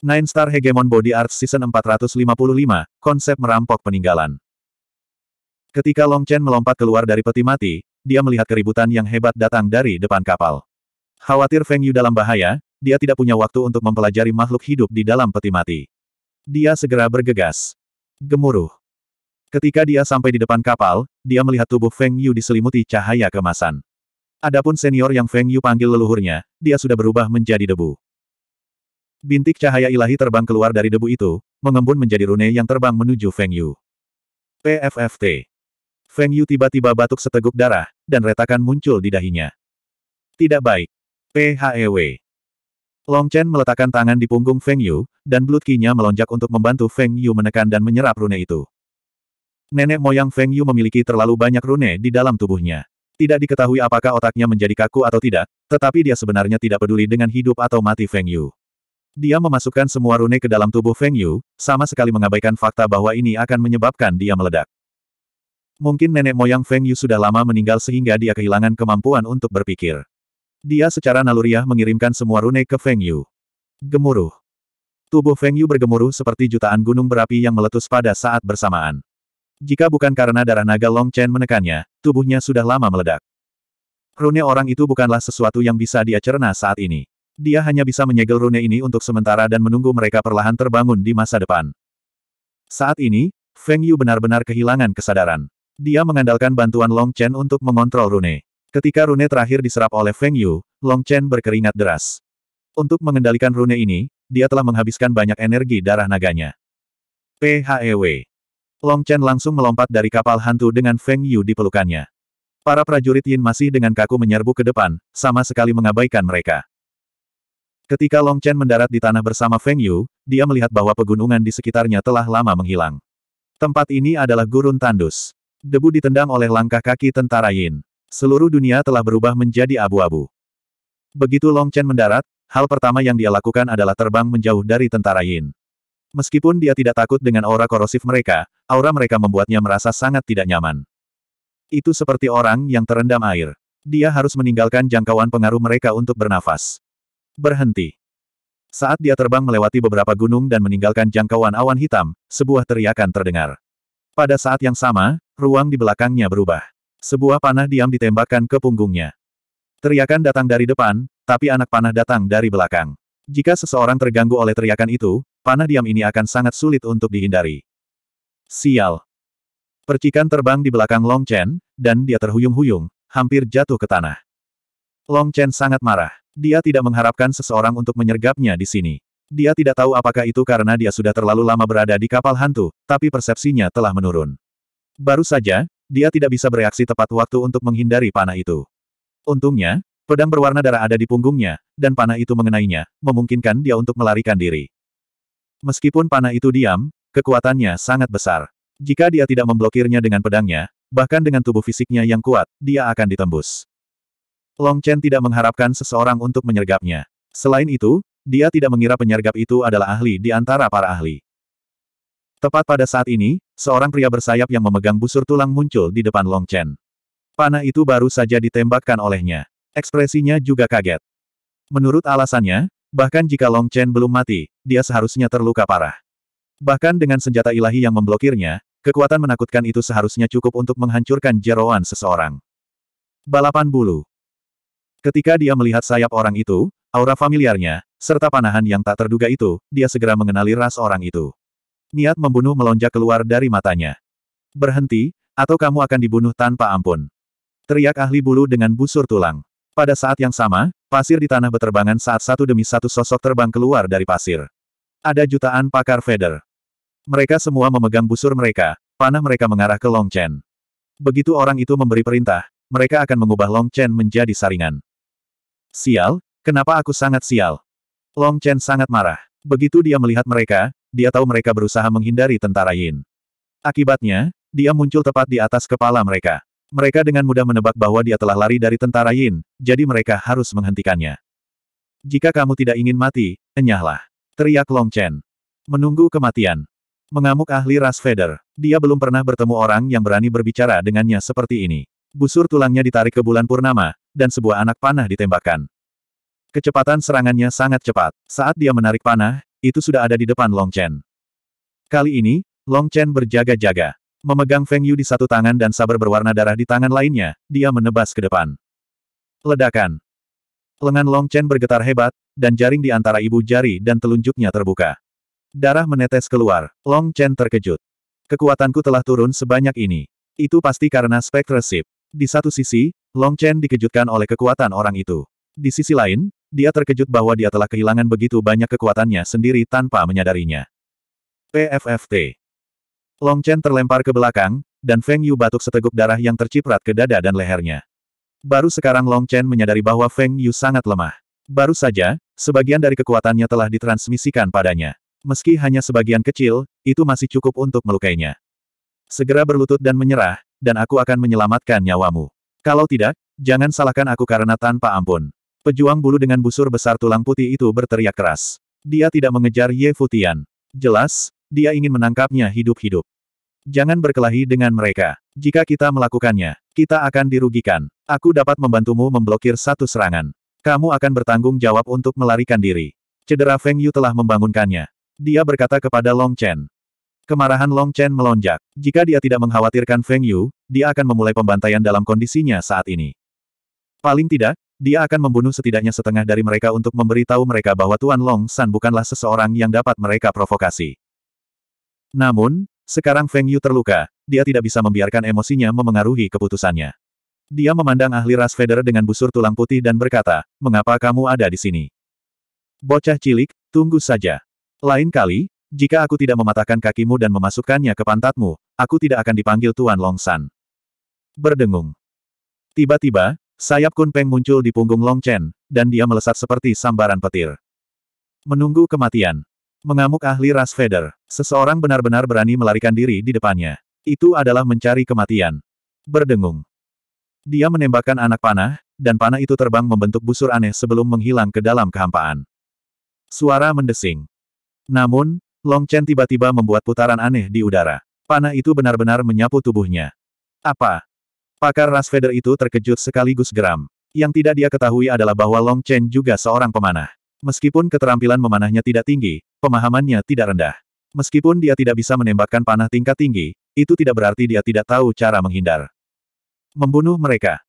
Nine Star Hegemon Body Arts Season 455, Konsep Merampok Peninggalan. Ketika Long Chen melompat keluar dari peti mati, dia melihat keributan yang hebat datang dari depan kapal. Khawatir Feng Yu dalam bahaya, dia tidak punya waktu untuk mempelajari makhluk hidup di dalam peti mati. Dia segera bergegas. Gemuruh. Ketika dia sampai di depan kapal, dia melihat tubuh Feng Yu diselimuti cahaya kemasan. Adapun senior yang Feng Yu panggil leluhurnya, dia sudah berubah menjadi debu. Bintik cahaya ilahi terbang keluar dari debu itu, mengembun menjadi rune yang terbang menuju Feng Yu. PFFT. Feng Yu tiba-tiba batuk seteguk darah, dan retakan muncul di dahinya. Tidak baik. PHEW. Long Chen meletakkan tangan di punggung Feng Yu, dan blood kinya melonjak untuk membantu Feng Yu menekan dan menyerap rune itu. Nenek moyang Feng Yu memiliki terlalu banyak rune di dalam tubuhnya. Tidak diketahui apakah otaknya menjadi kaku atau tidak, tetapi dia sebenarnya tidak peduli dengan hidup atau mati Feng Yu. Dia memasukkan semua rune ke dalam tubuh Feng Yu, sama sekali mengabaikan fakta bahwa ini akan menyebabkan dia meledak. Mungkin nenek moyang Feng Yu sudah lama meninggal sehingga dia kehilangan kemampuan untuk berpikir. Dia secara naluriah mengirimkan semua rune ke Feng Yu. Gemuruh. Tubuh Feng Yu bergemuruh seperti jutaan gunung berapi yang meletus pada saat bersamaan. Jika bukan karena darah naga Long Chen menekannya, tubuhnya sudah lama meledak. Rune orang itu bukanlah sesuatu yang bisa dia cerna saat ini. Dia hanya bisa menyegel rune ini untuk sementara dan menunggu mereka perlahan terbangun di masa depan. Saat ini, Feng Yu benar-benar kehilangan kesadaran. Dia mengandalkan bantuan Long Chen untuk mengontrol rune. Ketika rune terakhir diserap oleh Feng Yu, Long Chen berkeringat deras. Untuk mengendalikan rune ini, dia telah menghabiskan banyak energi darah naganya. PHEW. Long Chen langsung melompat dari kapal hantu dengan Feng Yu di pelukannya. Para prajurit Yin masih dengan kaku menyerbu ke depan, sama sekali mengabaikan mereka. Ketika Long Chen mendarat di tanah bersama Feng Yu, dia melihat bahwa pegunungan di sekitarnya telah lama menghilang. Tempat ini adalah gurun tandus. Debu ditendang oleh langkah kaki tentara Yin. Seluruh dunia telah berubah menjadi abu-abu. Begitu Long Chen mendarat, hal pertama yang dia lakukan adalah terbang menjauh dari tentara Yin. Meskipun dia tidak takut dengan aura korosif mereka, aura mereka membuatnya merasa sangat tidak nyaman. Itu seperti orang yang terendam air. Dia harus meninggalkan jangkauan pengaruh mereka untuk bernafas. Berhenti. Saat dia terbang melewati beberapa gunung dan meninggalkan jangkauan awan hitam, sebuah teriakan terdengar. Pada saat yang sama, ruang di belakangnya berubah. Sebuah panah diam ditembakkan ke punggungnya. Teriakan datang dari depan, tapi anak panah datang dari belakang. Jika seseorang terganggu oleh teriakan itu, panah diam ini akan sangat sulit untuk dihindari. Sial. Percikan terbang di belakang Long Chen, dan dia terhuyung-huyung, hampir jatuh ke tanah. Long Chen sangat marah. Dia tidak mengharapkan seseorang untuk menyergapnya di sini. Dia tidak tahu apakah itu karena dia sudah terlalu lama berada di kapal hantu, tapi persepsinya telah menurun. Baru saja, dia tidak bisa bereaksi tepat waktu untuk menghindari panah itu. Untungnya, pedang berwarna darah ada di punggungnya, dan panah itu mengenainya, memungkinkan dia untuk melarikan diri. Meskipun panah itu diam, kekuatannya sangat besar. Jika dia tidak memblokirnya dengan pedangnya, bahkan dengan tubuh fisiknya yang kuat, dia akan ditembus. Long Chen tidak mengharapkan seseorang untuk menyergapnya. Selain itu, dia tidak mengira penyergap itu adalah ahli di antara para ahli. Tepat pada saat ini, seorang pria bersayap yang memegang busur tulang muncul di depan Long Chen. Panah itu baru saja ditembakkan olehnya. Ekspresinya juga kaget. Menurut alasannya, bahkan jika Long Chen belum mati, dia seharusnya terluka parah. Bahkan dengan senjata ilahi yang memblokirnya, kekuatan menakutkan itu seharusnya cukup untuk menghancurkan jeroan seseorang. Balapan bulu Ketika dia melihat sayap orang itu, aura familiarnya, serta panahan yang tak terduga itu, dia segera mengenali ras orang itu. Niat membunuh melonjak keluar dari matanya. Berhenti, atau kamu akan dibunuh tanpa ampun. Teriak ahli bulu dengan busur tulang. Pada saat yang sama, pasir di tanah beterbangan saat satu demi satu sosok terbang keluar dari pasir. Ada jutaan pakar feather. Mereka semua memegang busur mereka, panah mereka mengarah ke Long Chen. Begitu orang itu memberi perintah, mereka akan mengubah Long Chen menjadi saringan. Sial, kenapa aku sangat sial? Long Chen sangat marah. Begitu dia melihat mereka, dia tahu mereka berusaha menghindari tentara Yin. Akibatnya, dia muncul tepat di atas kepala mereka. Mereka dengan mudah menebak bahwa dia telah lari dari tentara Yin, jadi mereka harus menghentikannya. Jika kamu tidak ingin mati, enyahlah. Teriak Long Chen. Menunggu kematian. Mengamuk ahli Ras Feder. Dia belum pernah bertemu orang yang berani berbicara dengannya seperti ini. Busur tulangnya ditarik ke bulan purnama, dan sebuah anak panah ditembakkan. Kecepatan serangannya sangat cepat. Saat dia menarik panah, itu sudah ada di depan Long Chen. Kali ini, Long Chen berjaga-jaga. Memegang Feng Yu di satu tangan dan sabar berwarna darah di tangan lainnya, dia menebas ke depan. Ledakan. Lengan Long Chen bergetar hebat, dan jaring di antara ibu jari dan telunjuknya terbuka. Darah menetes keluar. Long Chen terkejut. Kekuatanku telah turun sebanyak ini. Itu pasti karena spek di satu sisi, Long Chen dikejutkan oleh kekuatan orang itu. Di sisi lain, dia terkejut bahwa dia telah kehilangan begitu banyak kekuatannya sendiri tanpa menyadarinya. PFFT Long Chen terlempar ke belakang, dan Feng Yu batuk seteguk darah yang terciprat ke dada dan lehernya. Baru sekarang Long Chen menyadari bahwa Feng Yu sangat lemah. Baru saja, sebagian dari kekuatannya telah ditransmisikan padanya. Meski hanya sebagian kecil, itu masih cukup untuk melukainya. Segera berlutut dan menyerah, dan aku akan menyelamatkan nyawamu. Kalau tidak, jangan salahkan aku karena tanpa ampun. Pejuang bulu dengan busur besar tulang putih itu berteriak keras. Dia tidak mengejar Ye Futian. Jelas, dia ingin menangkapnya hidup-hidup. Jangan berkelahi dengan mereka. Jika kita melakukannya, kita akan dirugikan. Aku dapat membantumu memblokir satu serangan. Kamu akan bertanggung jawab untuk melarikan diri. Cedera Feng Yu telah membangunkannya. Dia berkata kepada Long Chen, Kemarahan Long Chen melonjak. Jika dia tidak mengkhawatirkan Feng Yu, dia akan memulai pembantaian dalam kondisinya saat ini. Paling tidak, dia akan membunuh setidaknya setengah dari mereka untuk memberitahu mereka bahwa Tuan Long San bukanlah seseorang yang dapat mereka provokasi. Namun, sekarang Feng Yu terluka, dia tidak bisa membiarkan emosinya memengaruhi keputusannya. Dia memandang ahli ras Feder dengan busur tulang putih dan berkata, mengapa kamu ada di sini? Bocah cilik, tunggu saja. Lain kali, jika aku tidak mematahkan kakimu dan memasukkannya ke pantatmu, aku tidak akan dipanggil Tuan Long Berdengung. Tiba-tiba, sayap Kunpeng muncul di punggung Long Chen, dan dia melesat seperti sambaran petir. Menunggu kematian. Mengamuk ahli ras Feder. Seseorang benar-benar berani melarikan diri di depannya. Itu adalah mencari kematian. Berdengung. Dia menembakkan anak panah, dan panah itu terbang membentuk busur aneh sebelum menghilang ke dalam kehampaan. Suara mendesing. Namun, Long Chen tiba-tiba membuat putaran aneh di udara. Panah itu benar-benar menyapu tubuhnya. Apa? Pakar ras feder itu terkejut sekaligus geram. Yang tidak dia ketahui adalah bahwa Long Chen juga seorang pemanah. Meskipun keterampilan memanahnya tidak tinggi, pemahamannya tidak rendah. Meskipun dia tidak bisa menembakkan panah tingkat tinggi, itu tidak berarti dia tidak tahu cara menghindar. Membunuh mereka.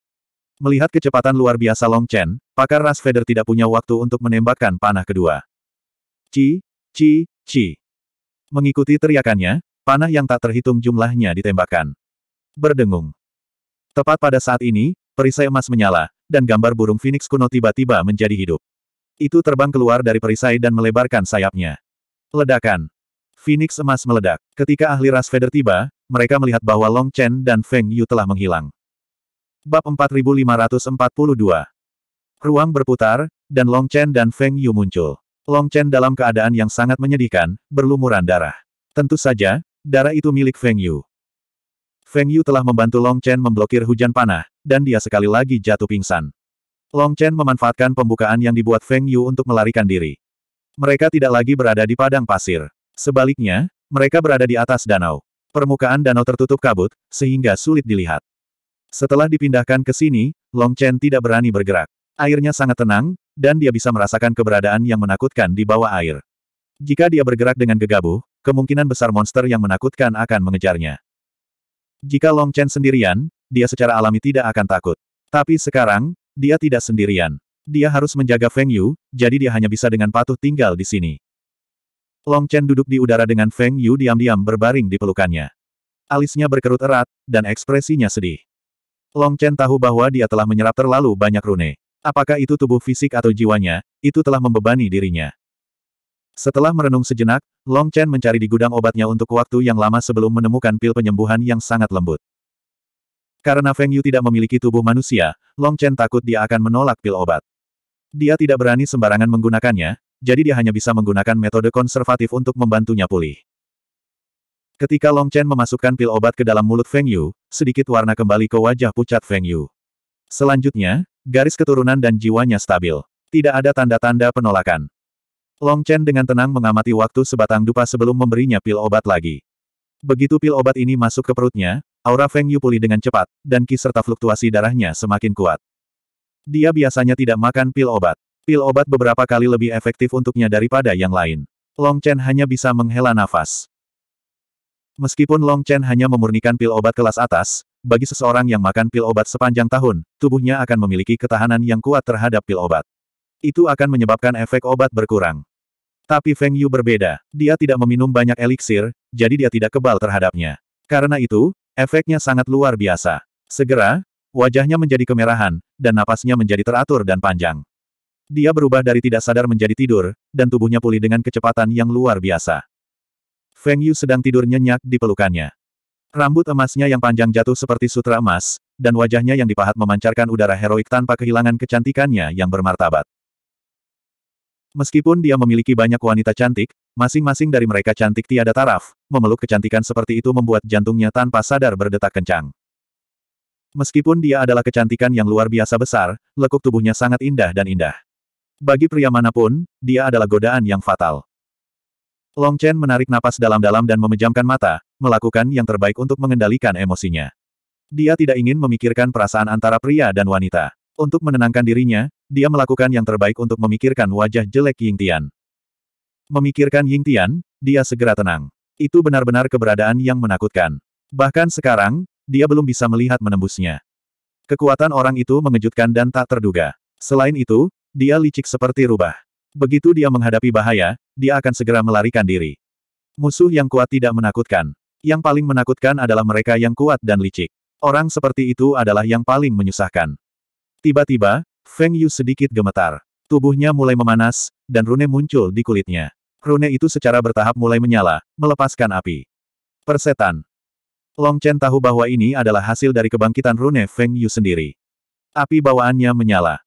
Melihat kecepatan luar biasa Long Chen, pakar ras feder tidak punya waktu untuk menembakkan panah kedua. Ci, ci, ci. Mengikuti teriakannya, panah yang tak terhitung jumlahnya ditembakkan. Berdengung. Tepat pada saat ini, perisai emas menyala, dan gambar burung Phoenix kuno tiba-tiba menjadi hidup. Itu terbang keluar dari perisai dan melebarkan sayapnya. Ledakan. Phoenix emas meledak. Ketika ahli ras Feder tiba, mereka melihat bahwa Long Chen dan Feng Yu telah menghilang. Bab 4542 Ruang berputar, dan Long Chen dan Feng Yu muncul. Long Chen dalam keadaan yang sangat menyedihkan, berlumuran darah. Tentu saja, darah itu milik Feng Yu. Feng Yu telah membantu Long Chen memblokir hujan panah, dan dia sekali lagi jatuh pingsan. Long Chen memanfaatkan pembukaan yang dibuat Feng Yu untuk melarikan diri. Mereka tidak lagi berada di padang pasir. Sebaliknya, mereka berada di atas danau. Permukaan danau tertutup kabut, sehingga sulit dilihat. Setelah dipindahkan ke sini, Long Chen tidak berani bergerak. Airnya sangat tenang, dan dia bisa merasakan keberadaan yang menakutkan di bawah air. Jika dia bergerak dengan gegabah, kemungkinan besar monster yang menakutkan akan mengejarnya. Jika Long Chen sendirian, dia secara alami tidak akan takut. Tapi sekarang, dia tidak sendirian. Dia harus menjaga Feng Yu, jadi dia hanya bisa dengan patuh tinggal di sini. Long Chen duduk di udara dengan Feng Yu diam-diam berbaring di pelukannya. Alisnya berkerut erat, dan ekspresinya sedih. Long Chen tahu bahwa dia telah menyerap terlalu banyak rune. Apakah itu tubuh fisik atau jiwanya, itu telah membebani dirinya. Setelah merenung sejenak, Long Chen mencari di gudang obatnya untuk waktu yang lama sebelum menemukan pil penyembuhan yang sangat lembut. Karena Feng Yu tidak memiliki tubuh manusia, Long Chen takut dia akan menolak pil obat. Dia tidak berani sembarangan menggunakannya, jadi dia hanya bisa menggunakan metode konservatif untuk membantunya pulih. Ketika Long Chen memasukkan pil obat ke dalam mulut Feng Yu, sedikit warna kembali ke wajah pucat Feng Yu. Selanjutnya, Garis keturunan dan jiwanya stabil. Tidak ada tanda-tanda penolakan. Long Chen dengan tenang mengamati waktu sebatang dupa sebelum memberinya pil obat lagi. Begitu pil obat ini masuk ke perutnya, aura Feng Yu pulih dengan cepat, dan ki serta fluktuasi darahnya semakin kuat. Dia biasanya tidak makan pil obat. Pil obat beberapa kali lebih efektif untuknya daripada yang lain. Long Chen hanya bisa menghela nafas. Meskipun Long Chen hanya memurnikan pil obat kelas atas, bagi seseorang yang makan pil obat sepanjang tahun, tubuhnya akan memiliki ketahanan yang kuat terhadap pil obat. Itu akan menyebabkan efek obat berkurang. Tapi Feng Yu berbeda. Dia tidak meminum banyak eliksir, jadi dia tidak kebal terhadapnya. Karena itu, efeknya sangat luar biasa. Segera, wajahnya menjadi kemerahan, dan napasnya menjadi teratur dan panjang. Dia berubah dari tidak sadar menjadi tidur, dan tubuhnya pulih dengan kecepatan yang luar biasa. Feng Yu sedang tidur nyenyak di pelukannya. Rambut emasnya yang panjang jatuh seperti sutra emas, dan wajahnya yang dipahat memancarkan udara heroik tanpa kehilangan kecantikannya yang bermartabat. Meskipun dia memiliki banyak wanita cantik, masing-masing dari mereka cantik tiada taraf, memeluk kecantikan seperti itu membuat jantungnya tanpa sadar berdetak kencang. Meskipun dia adalah kecantikan yang luar biasa besar, lekuk tubuhnya sangat indah dan indah. Bagi pria manapun, dia adalah godaan yang fatal. Long Chen menarik napas dalam-dalam dan memejamkan mata, melakukan yang terbaik untuk mengendalikan emosinya. Dia tidak ingin memikirkan perasaan antara pria dan wanita. Untuk menenangkan dirinya, dia melakukan yang terbaik untuk memikirkan wajah jelek Ying Tian. Memikirkan Ying Tian, dia segera tenang. Itu benar-benar keberadaan yang menakutkan. Bahkan sekarang, dia belum bisa melihat menembusnya. Kekuatan orang itu mengejutkan dan tak terduga. Selain itu, dia licik seperti rubah. Begitu dia menghadapi bahaya, dia akan segera melarikan diri. Musuh yang kuat tidak menakutkan. Yang paling menakutkan adalah mereka yang kuat dan licik. Orang seperti itu adalah yang paling menyusahkan. Tiba-tiba, Feng Yu sedikit gemetar. Tubuhnya mulai memanas, dan rune muncul di kulitnya. Rune itu secara bertahap mulai menyala, melepaskan api. Persetan. Long Chen tahu bahwa ini adalah hasil dari kebangkitan rune Feng Yu sendiri. Api bawaannya menyala.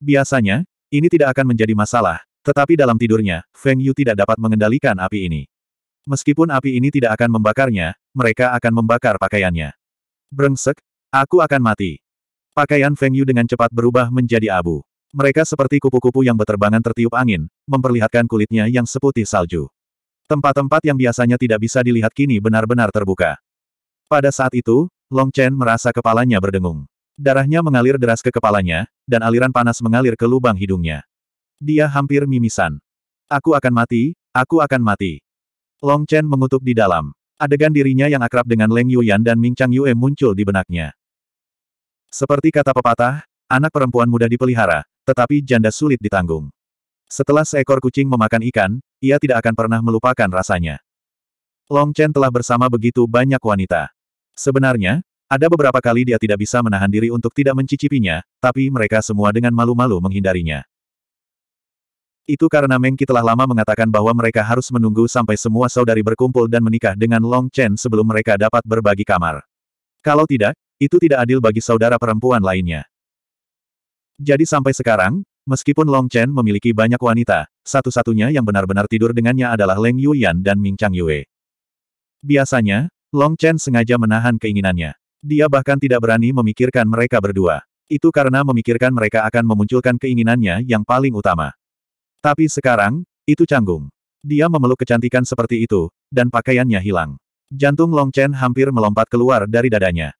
Biasanya, ini tidak akan menjadi masalah, tetapi dalam tidurnya, Feng Yu tidak dapat mengendalikan api ini. Meskipun api ini tidak akan membakarnya, mereka akan membakar pakaiannya. Brengsek, aku akan mati. Pakaian Feng Yu dengan cepat berubah menjadi abu. Mereka seperti kupu-kupu yang beterbangan tertiup angin, memperlihatkan kulitnya yang seputih salju. Tempat-tempat yang biasanya tidak bisa dilihat kini benar-benar terbuka. Pada saat itu, Long Chen merasa kepalanya berdengung. Darahnya mengalir deras ke kepalanya, dan aliran panas mengalir ke lubang hidungnya. Dia hampir mimisan. Aku akan mati, aku akan mati. Long Chen mengutuk di dalam. Adegan dirinya yang akrab dengan Leng Yuyan dan Ming Chang Yue muncul di benaknya. Seperti kata pepatah, anak perempuan mudah dipelihara, tetapi janda sulit ditanggung. Setelah seekor kucing memakan ikan, ia tidak akan pernah melupakan rasanya. Long Chen telah bersama begitu banyak wanita. Sebenarnya, ada beberapa kali dia tidak bisa menahan diri untuk tidak mencicipinya, tapi mereka semua dengan malu-malu menghindarinya. Itu karena Mengki telah lama mengatakan bahwa mereka harus menunggu sampai semua saudari berkumpul dan menikah dengan Long Chen sebelum mereka dapat berbagi kamar. Kalau tidak, itu tidak adil bagi saudara perempuan lainnya. Jadi sampai sekarang, meskipun Long Chen memiliki banyak wanita, satu-satunya yang benar-benar tidur dengannya adalah Leng Yuyan dan Ming Chang Yue. Biasanya, Long Chen sengaja menahan keinginannya. Dia bahkan tidak berani memikirkan mereka berdua. Itu karena memikirkan mereka akan memunculkan keinginannya yang paling utama. Tapi sekarang, itu canggung. Dia memeluk kecantikan seperti itu, dan pakaiannya hilang. Jantung Long Chen hampir melompat keluar dari dadanya.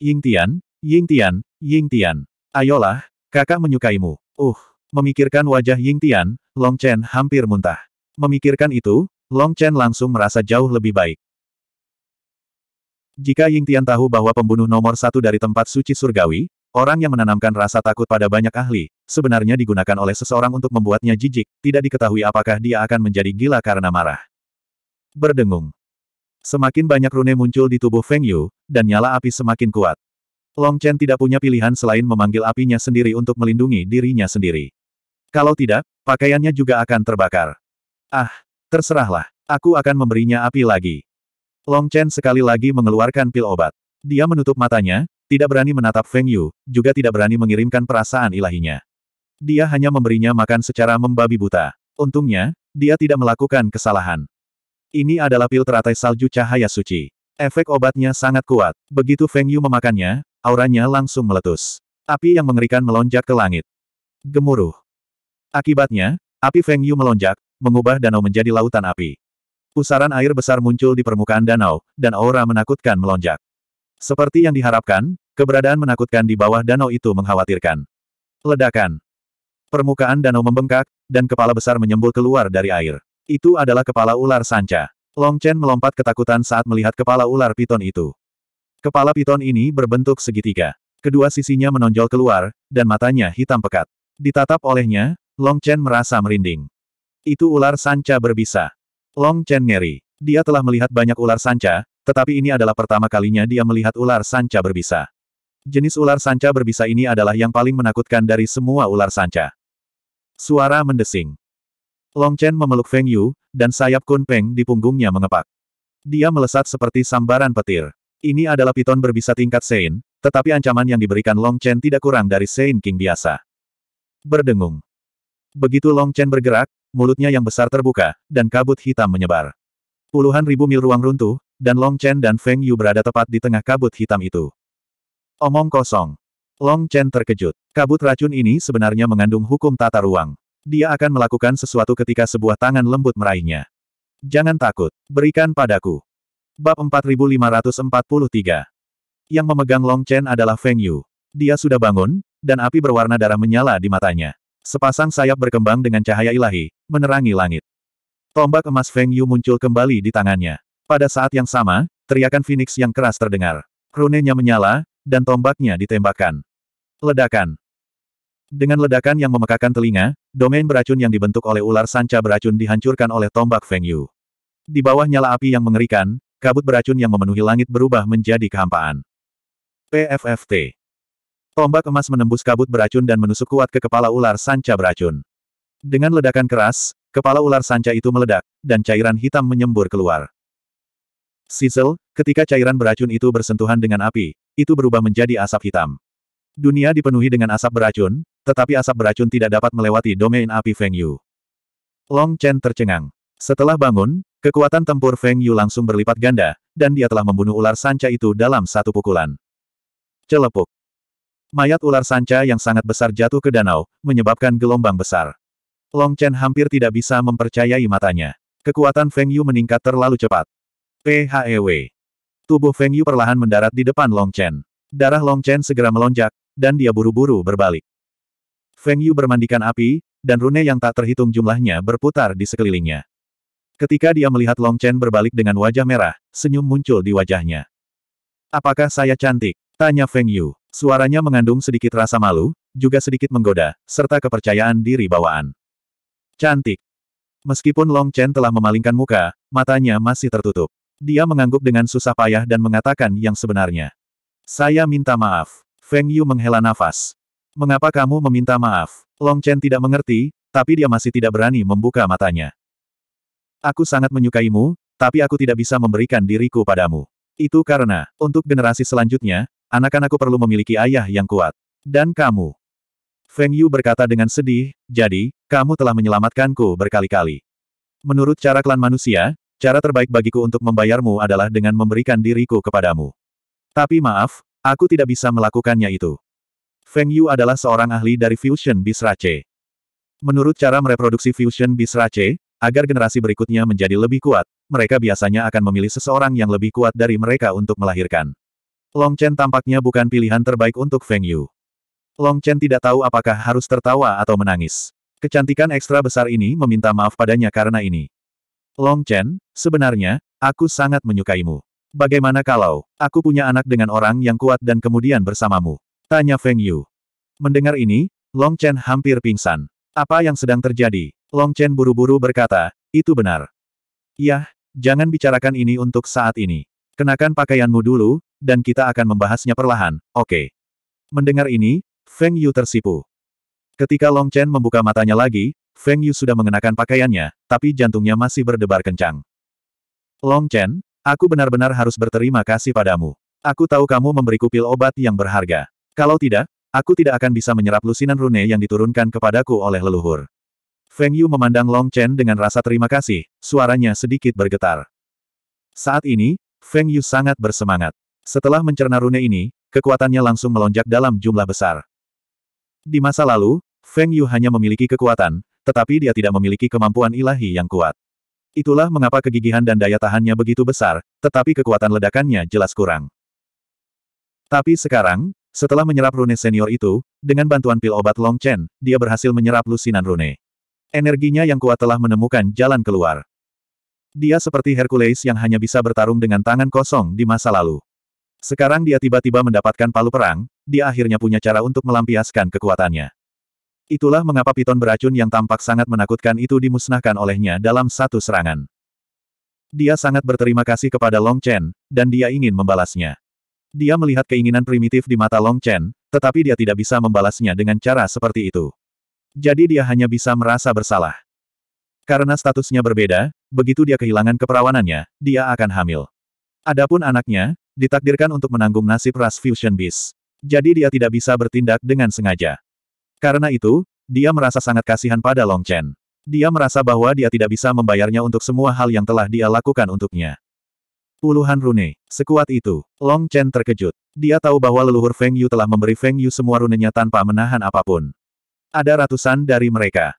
Ying Tian, Ying Tian, Ying Tian. Ayolah, kakak menyukaimu. Uh, memikirkan wajah Ying Tian, Long Chen hampir muntah. Memikirkan itu, Long Chen langsung merasa jauh lebih baik. Jika Ying Tian tahu bahwa pembunuh nomor satu dari tempat suci surgawi, orang yang menanamkan rasa takut pada banyak ahli, sebenarnya digunakan oleh seseorang untuk membuatnya jijik, tidak diketahui apakah dia akan menjadi gila karena marah. Berdengung. Semakin banyak rune muncul di tubuh Feng Yu, dan nyala api semakin kuat. Long Chen tidak punya pilihan selain memanggil apinya sendiri untuk melindungi dirinya sendiri. Kalau tidak, pakaiannya juga akan terbakar. Ah, terserahlah, aku akan memberinya api lagi. Long Chen sekali lagi mengeluarkan pil obat. Dia menutup matanya, tidak berani menatap Feng Yu, juga tidak berani mengirimkan perasaan ilahinya dia hanya memberinya makan secara membabi buta. Untungnya, dia tidak melakukan kesalahan. Ini adalah pil teratai salju cahaya suci. Efek obatnya sangat kuat. Begitu Feng Yu memakannya, auranya langsung meletus. Api yang mengerikan melonjak ke langit. Gemuruh. Akibatnya, api Feng Yu melonjak, mengubah danau menjadi lautan api. Pusaran air besar muncul di permukaan danau, dan aura menakutkan melonjak. Seperti yang diharapkan, keberadaan menakutkan di bawah danau itu mengkhawatirkan. Ledakan. Permukaan danau membengkak, dan kepala besar menyembul keluar dari air. Itu adalah kepala ular sanca. Long Chen melompat ketakutan saat melihat kepala ular piton itu. Kepala piton ini berbentuk segitiga. Kedua sisinya menonjol keluar, dan matanya hitam pekat. Ditatap olehnya, Long Chen merasa merinding. Itu ular sanca berbisa. Long Chen ngeri. Dia telah melihat banyak ular sanca, tetapi ini adalah pertama kalinya dia melihat ular sanca berbisa. Jenis ular sanca berbisa ini adalah yang paling menakutkan dari semua ular sanca. Suara mendesing. Long Chen memeluk Feng Yu, dan sayap Kun Peng di punggungnya mengepak. Dia melesat seperti sambaran petir. Ini adalah piton berbisa tingkat Sein, tetapi ancaman yang diberikan Long Chen tidak kurang dari Sein King biasa. Berdengung. Begitu Long Chen bergerak, mulutnya yang besar terbuka, dan kabut hitam menyebar. Puluhan ribu mil ruang runtuh, dan Long Chen dan Feng Yu berada tepat di tengah kabut hitam itu. Omong kosong. Long Chen terkejut. Kabut racun ini sebenarnya mengandung hukum tata ruang. Dia akan melakukan sesuatu ketika sebuah tangan lembut meraihnya. Jangan takut, berikan padaku. Bab 4543 Yang memegang Long Chen adalah Feng Yu. Dia sudah bangun, dan api berwarna darah menyala di matanya. Sepasang sayap berkembang dengan cahaya ilahi, menerangi langit. Tombak emas Feng Yu muncul kembali di tangannya. Pada saat yang sama, teriakan Phoenix yang keras terdengar. Runenya menyala, dan tombaknya ditembakkan. Ledakan Dengan ledakan yang memekakan telinga, domain beracun yang dibentuk oleh ular sanca beracun dihancurkan oleh tombak Feng Yu. Di bawah nyala api yang mengerikan, kabut beracun yang memenuhi langit berubah menjadi kehampaan. PFFT Tombak emas menembus kabut beracun dan menusuk kuat ke kepala ular sanca beracun. Dengan ledakan keras, kepala ular sanca itu meledak, dan cairan hitam menyembur keluar. Sizzle, ketika cairan beracun itu bersentuhan dengan api, itu berubah menjadi asap hitam. Dunia dipenuhi dengan asap beracun, tetapi asap beracun tidak dapat melewati domain api Feng Yu. Long Chen tercengang. Setelah bangun, kekuatan tempur Feng Yu langsung berlipat ganda, dan dia telah membunuh ular sanca itu dalam satu pukulan. Celepuk. Mayat ular sanca yang sangat besar jatuh ke danau, menyebabkan gelombang besar. Long Chen hampir tidak bisa mempercayai matanya. Kekuatan Feng Yu meningkat terlalu cepat. PHEW. Tubuh Feng Yu perlahan mendarat di depan Long Chen. Darah Long Chen segera melonjak, dan dia buru-buru berbalik. Feng Yu bermandikan api, dan rune yang tak terhitung jumlahnya berputar di sekelilingnya. Ketika dia melihat Long Chen berbalik dengan wajah merah, senyum muncul di wajahnya. Apakah saya cantik? Tanya Feng Yu. Suaranya mengandung sedikit rasa malu, juga sedikit menggoda, serta kepercayaan diri bawaan. Cantik. Meskipun Long Chen telah memalingkan muka, matanya masih tertutup. Dia mengangguk dengan susah payah dan mengatakan yang sebenarnya. Saya minta maaf. Feng Yu menghela nafas. Mengapa kamu meminta maaf? Long Chen tidak mengerti, tapi dia masih tidak berani membuka matanya. Aku sangat menyukaimu, tapi aku tidak bisa memberikan diriku padamu. Itu karena, untuk generasi selanjutnya, anak-anakku perlu memiliki ayah yang kuat. Dan kamu. Feng Yu berkata dengan sedih, jadi, kamu telah menyelamatkanku berkali-kali. Menurut cara klan manusia, cara terbaik bagiku untuk membayarmu adalah dengan memberikan diriku kepadamu. Tapi maaf, Aku tidak bisa melakukannya itu. Feng Yu adalah seorang ahli dari fusion bisrace. Menurut cara mereproduksi fusion bisrace, agar generasi berikutnya menjadi lebih kuat, mereka biasanya akan memilih seseorang yang lebih kuat dari mereka untuk melahirkan. Long Chen tampaknya bukan pilihan terbaik untuk Feng Yu. Long Chen tidak tahu apakah harus tertawa atau menangis. Kecantikan ekstra besar ini meminta maaf padanya karena ini. Long Chen, sebenarnya, aku sangat menyukaimu. Bagaimana kalau, aku punya anak dengan orang yang kuat dan kemudian bersamamu? Tanya Feng Yu. Mendengar ini, Long Chen hampir pingsan. Apa yang sedang terjadi? Long Chen buru-buru berkata, itu benar. Yah, jangan bicarakan ini untuk saat ini. Kenakan pakaianmu dulu, dan kita akan membahasnya perlahan, oke. Okay. Mendengar ini, Feng Yu tersipu. Ketika Long Chen membuka matanya lagi, Feng Yu sudah mengenakan pakaiannya, tapi jantungnya masih berdebar kencang. Long Chen, Aku benar-benar harus berterima kasih padamu. Aku tahu kamu memberiku pil obat yang berharga. Kalau tidak, aku tidak akan bisa menyerap lusinan rune yang diturunkan kepadaku oleh leluhur. Feng Yu memandang Long Chen dengan rasa terima kasih, suaranya sedikit bergetar. Saat ini, Feng Yu sangat bersemangat. Setelah mencerna rune ini, kekuatannya langsung melonjak dalam jumlah besar. Di masa lalu, Feng Yu hanya memiliki kekuatan, tetapi dia tidak memiliki kemampuan ilahi yang kuat. Itulah mengapa kegigihan dan daya tahannya begitu besar, tetapi kekuatan ledakannya jelas kurang. Tapi sekarang, setelah menyerap rune senior itu, dengan bantuan pil obat Long Chen, dia berhasil menyerap lusinan rune. Energinya yang kuat telah menemukan jalan keluar. Dia seperti Hercules yang hanya bisa bertarung dengan tangan kosong di masa lalu. Sekarang dia tiba-tiba mendapatkan palu perang, dia akhirnya punya cara untuk melampiaskan kekuatannya. Itulah mengapa piton beracun yang tampak sangat menakutkan itu dimusnahkan olehnya dalam satu serangan. Dia sangat berterima kasih kepada Long Chen, dan dia ingin membalasnya. Dia melihat keinginan primitif di mata Long Chen, tetapi dia tidak bisa membalasnya dengan cara seperti itu. Jadi dia hanya bisa merasa bersalah. Karena statusnya berbeda, begitu dia kehilangan keperawanannya, dia akan hamil. Adapun anaknya, ditakdirkan untuk menanggung nasib ras Fusion Beast. Jadi dia tidak bisa bertindak dengan sengaja. Karena itu, dia merasa sangat kasihan pada Long Chen. Dia merasa bahwa dia tidak bisa membayarnya untuk semua hal yang telah dia lakukan untuknya. Puluhan rune, sekuat itu, Long Chen terkejut. Dia tahu bahwa leluhur Feng Yu telah memberi Feng Yu semua runenya tanpa menahan apapun. Ada ratusan dari mereka.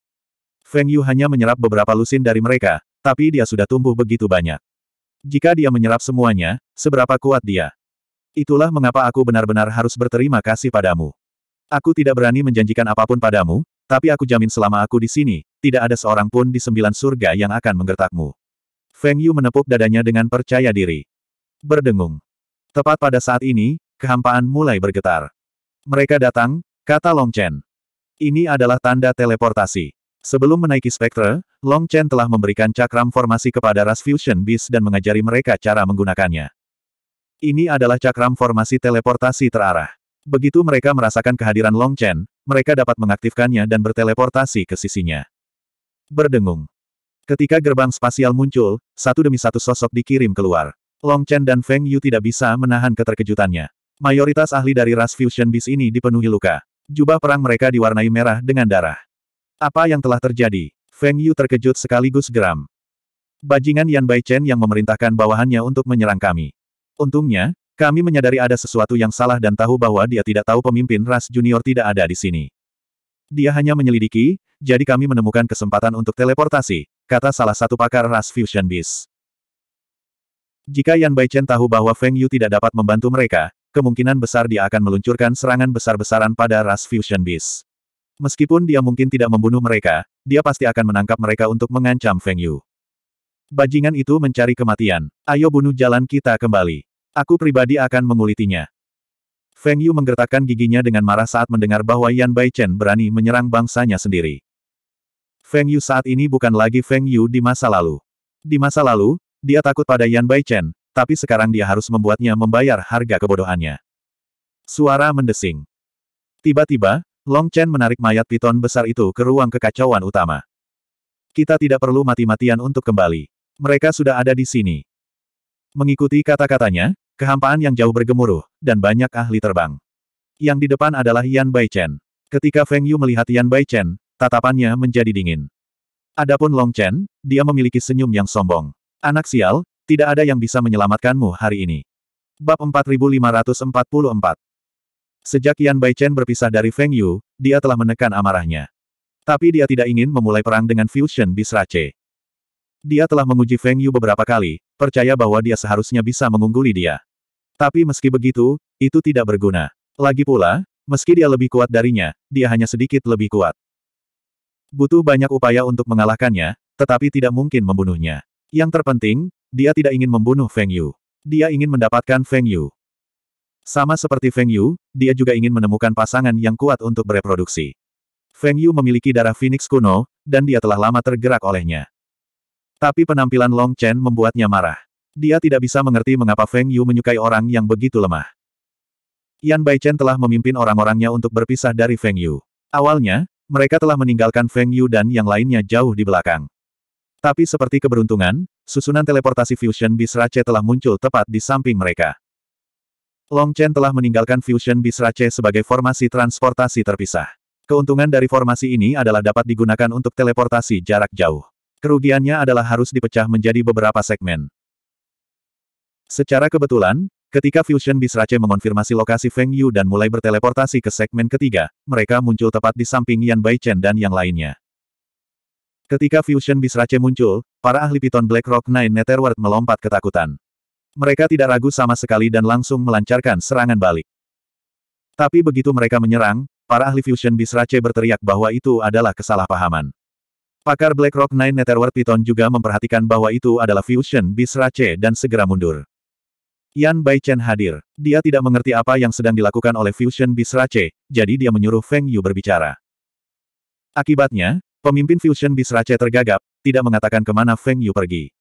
Feng Yu hanya menyerap beberapa lusin dari mereka, tapi dia sudah tumbuh begitu banyak. Jika dia menyerap semuanya, seberapa kuat dia? Itulah mengapa aku benar-benar harus berterima kasih padamu. Aku tidak berani menjanjikan apapun padamu, tapi aku jamin selama aku di sini, tidak ada seorang pun di sembilan surga yang akan menggertakmu. Feng Yu menepuk dadanya dengan percaya diri. Berdengung. Tepat pada saat ini, kehampaan mulai bergetar. Mereka datang, kata Long Chen. Ini adalah tanda teleportasi. Sebelum menaiki spektre, Long Chen telah memberikan cakram formasi kepada ras fusion beast dan mengajari mereka cara menggunakannya. Ini adalah cakram formasi teleportasi terarah. Begitu mereka merasakan kehadiran Long Chen, mereka dapat mengaktifkannya dan berteleportasi ke sisinya. Berdengung. Ketika gerbang spasial muncul, satu demi satu sosok dikirim keluar. Long Chen dan Feng Yu tidak bisa menahan keterkejutannya. Mayoritas ahli dari ras Fusion Beast ini dipenuhi luka. Jubah perang mereka diwarnai merah dengan darah. Apa yang telah terjadi? Feng Yu terkejut sekaligus geram. Bajingan Yan Bai Chen yang memerintahkan bawahannya untuk menyerang kami. Untungnya, kami menyadari ada sesuatu yang salah dan tahu bahwa dia tidak tahu pemimpin ras junior tidak ada di sini. Dia hanya menyelidiki, jadi kami menemukan kesempatan untuk teleportasi, kata salah satu pakar ras Fusion Beast. Jika Yan Baichen tahu bahwa Feng Yu tidak dapat membantu mereka, kemungkinan besar dia akan meluncurkan serangan besar-besaran pada ras Fusion Beast. Meskipun dia mungkin tidak membunuh mereka, dia pasti akan menangkap mereka untuk mengancam Feng Yu. Bajingan itu mencari kematian. Ayo bunuh jalan kita kembali. Aku pribadi akan mengulitinya. Feng Yu menggertakkan giginya dengan marah saat mendengar bahwa Yan Bai Chen berani menyerang bangsanya sendiri. Feng Yu saat ini bukan lagi Feng Yu di masa lalu. Di masa lalu, dia takut pada Yan Bai Chen, tapi sekarang dia harus membuatnya membayar harga kebodohannya. Suara mendesing. Tiba-tiba, Long Chen menarik mayat piton besar itu ke ruang kekacauan utama. Kita tidak perlu mati-matian untuk kembali. Mereka sudah ada di sini. Mengikuti kata-katanya, Kehampaan yang jauh bergemuruh, dan banyak ahli terbang. Yang di depan adalah Yan Bai Chen. Ketika Feng Yu melihat Yan Bai Chen, tatapannya menjadi dingin. Adapun Long Chen, dia memiliki senyum yang sombong. Anak sial, tidak ada yang bisa menyelamatkanmu hari ini. Bab 4544 Sejak Yan Bai Chen berpisah dari Feng Yu, dia telah menekan amarahnya. Tapi dia tidak ingin memulai perang dengan Fusion Bisrace. Dia telah menguji Feng Yu beberapa kali, percaya bahwa dia seharusnya bisa mengungguli dia. Tapi meski begitu, itu tidak berguna. Lagi pula, meski dia lebih kuat darinya, dia hanya sedikit lebih kuat. Butuh banyak upaya untuk mengalahkannya, tetapi tidak mungkin membunuhnya. Yang terpenting, dia tidak ingin membunuh Feng Yu. Dia ingin mendapatkan Feng Yu. Sama seperti Feng Yu, dia juga ingin menemukan pasangan yang kuat untuk bereproduksi. Feng Yu memiliki darah Phoenix kuno, dan dia telah lama tergerak olehnya. Tapi penampilan Long Chen membuatnya marah. Dia tidak bisa mengerti mengapa Feng Yu menyukai orang yang begitu lemah. Yan Bai Chen telah memimpin orang-orangnya untuk berpisah dari Feng Yu. Awalnya, mereka telah meninggalkan Feng Yu dan yang lainnya jauh di belakang. Tapi seperti keberuntungan, susunan teleportasi Fusion Rache telah muncul tepat di samping mereka. Long Chen telah meninggalkan Fusion Rache sebagai formasi transportasi terpisah. Keuntungan dari formasi ini adalah dapat digunakan untuk teleportasi jarak jauh kerugiannya adalah harus dipecah menjadi beberapa segmen. Secara kebetulan, ketika Fusion Bisrace mengonfirmasi lokasi Feng Yu dan mulai berteleportasi ke segmen ketiga, mereka muncul tepat di samping Yan Bai Chen dan yang lainnya. Ketika Fusion Bisrace muncul, para ahli Piton Black Rock Nine Netherworld melompat ketakutan. Mereka tidak ragu sama sekali dan langsung melancarkan serangan balik. Tapi begitu mereka menyerang, para ahli Fusion Bisrace berteriak bahwa itu adalah kesalahpahaman. Pakar BlackRock Nine Netherworld Python juga memperhatikan bahwa itu adalah fusion Beast Rache dan segera mundur. Yan Bai Chen hadir. Dia tidak mengerti apa yang sedang dilakukan oleh fusion Beast Rache, jadi dia menyuruh Feng Yu berbicara. Akibatnya, pemimpin fusion Beast Rache tergagap, tidak mengatakan kemana Feng Yu pergi.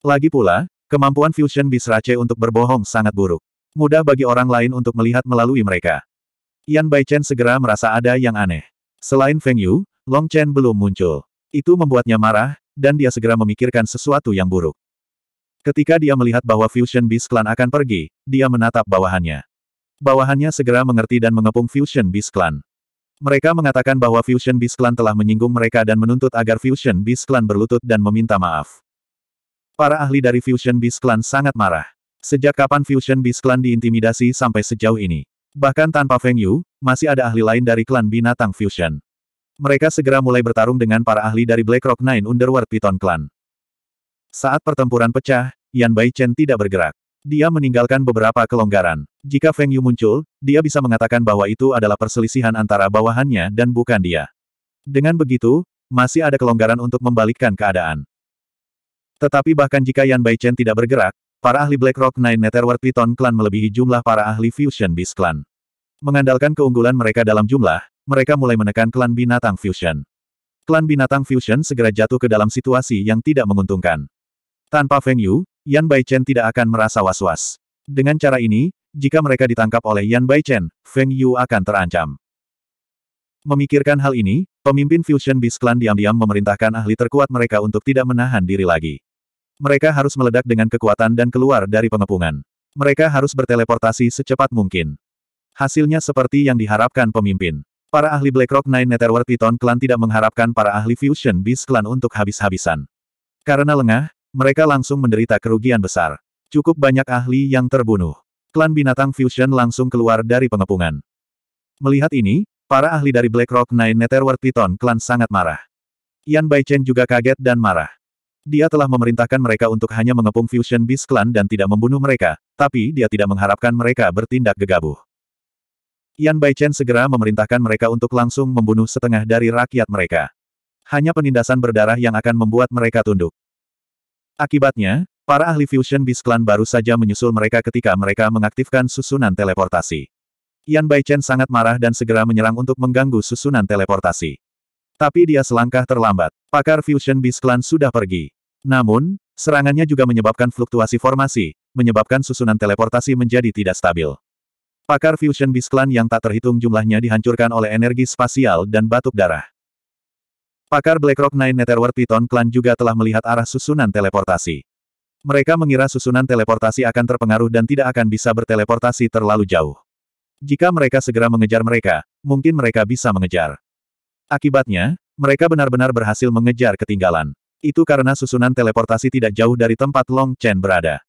Lagi pula, kemampuan fusion Beast Rache untuk berbohong sangat buruk. Mudah bagi orang lain untuk melihat melalui mereka. Yan Bai Chen segera merasa ada yang aneh. Selain Feng Yu, Long Chen belum muncul. Itu membuatnya marah, dan dia segera memikirkan sesuatu yang buruk. Ketika dia melihat bahwa Fusion Beast Clan akan pergi, dia menatap bawahannya. Bawahannya segera mengerti dan mengepung Fusion Beast Clan. Mereka mengatakan bahwa Fusion Beast Clan telah menyinggung mereka dan menuntut agar Fusion Beast Clan berlutut dan meminta maaf. Para ahli dari Fusion Beast Clan sangat marah. Sejak kapan Fusion Beast Clan diintimidasi sampai sejauh ini? Bahkan tanpa Feng Yu, masih ada ahli lain dari klan binatang Fusion. Mereka segera mulai bertarung dengan para ahli dari Blackrock Nine Underworld Python Clan. Saat pertempuran pecah, Yan Bai Chen tidak bergerak. Dia meninggalkan beberapa kelonggaran. Jika Feng Yu muncul, dia bisa mengatakan bahwa itu adalah perselisihan antara bawahannya dan bukan dia. Dengan begitu, masih ada kelonggaran untuk membalikkan keadaan. Tetapi bahkan jika Yan Bai Chen tidak bergerak, para ahli Blackrock Nine Netherworld Python Clan melebihi jumlah para ahli Fusion Beast Clan. Mengandalkan keunggulan mereka dalam jumlah, mereka mulai menekan klan binatang Fusion. Klan binatang Fusion segera jatuh ke dalam situasi yang tidak menguntungkan. Tanpa Feng Yu, Yan Bai Chen tidak akan merasa was-was. Dengan cara ini, jika mereka ditangkap oleh Yan Bai Chen, Feng Yu akan terancam. Memikirkan hal ini, pemimpin Fusion Beast Clan diam-diam memerintahkan ahli terkuat mereka untuk tidak menahan diri lagi. Mereka harus meledak dengan kekuatan dan keluar dari pengepungan. Mereka harus berteleportasi secepat mungkin. Hasilnya seperti yang diharapkan pemimpin. Para ahli BlackRock Nine Network Python Clan tidak mengharapkan para ahli Fusion Beast Clan untuk habis-habisan. Karena lengah, mereka langsung menderita kerugian besar. Cukup banyak ahli yang terbunuh. Klan binatang Fusion langsung keluar dari pengepungan. Melihat ini, para ahli dari BlackRock Nine Network Python Clan sangat marah. Yan Chen juga kaget dan marah. Dia telah memerintahkan mereka untuk hanya mengepung Fusion Beast Clan dan tidak membunuh mereka, tapi dia tidak mengharapkan mereka bertindak gegabah. Yan Baichen segera memerintahkan mereka untuk langsung membunuh setengah dari rakyat mereka. Hanya penindasan berdarah yang akan membuat mereka tunduk. Akibatnya, para ahli Fusion Beast Clan baru saja menyusul mereka ketika mereka mengaktifkan susunan teleportasi. Yan Baichen sangat marah dan segera menyerang untuk mengganggu susunan teleportasi. Tapi dia selangkah terlambat. Pakar Fusion Beast Clan sudah pergi. Namun, serangannya juga menyebabkan fluktuasi formasi, menyebabkan susunan teleportasi menjadi tidak stabil. Pakar Fusion Beast Clan yang tak terhitung jumlahnya dihancurkan oleh energi spasial dan batuk darah. Pakar Blackrock Nine Netherworld Python Clan juga telah melihat arah susunan teleportasi. Mereka mengira susunan teleportasi akan terpengaruh dan tidak akan bisa berteleportasi terlalu jauh. Jika mereka segera mengejar mereka, mungkin mereka bisa mengejar. Akibatnya, mereka benar-benar berhasil mengejar ketinggalan. Itu karena susunan teleportasi tidak jauh dari tempat Long Chen berada.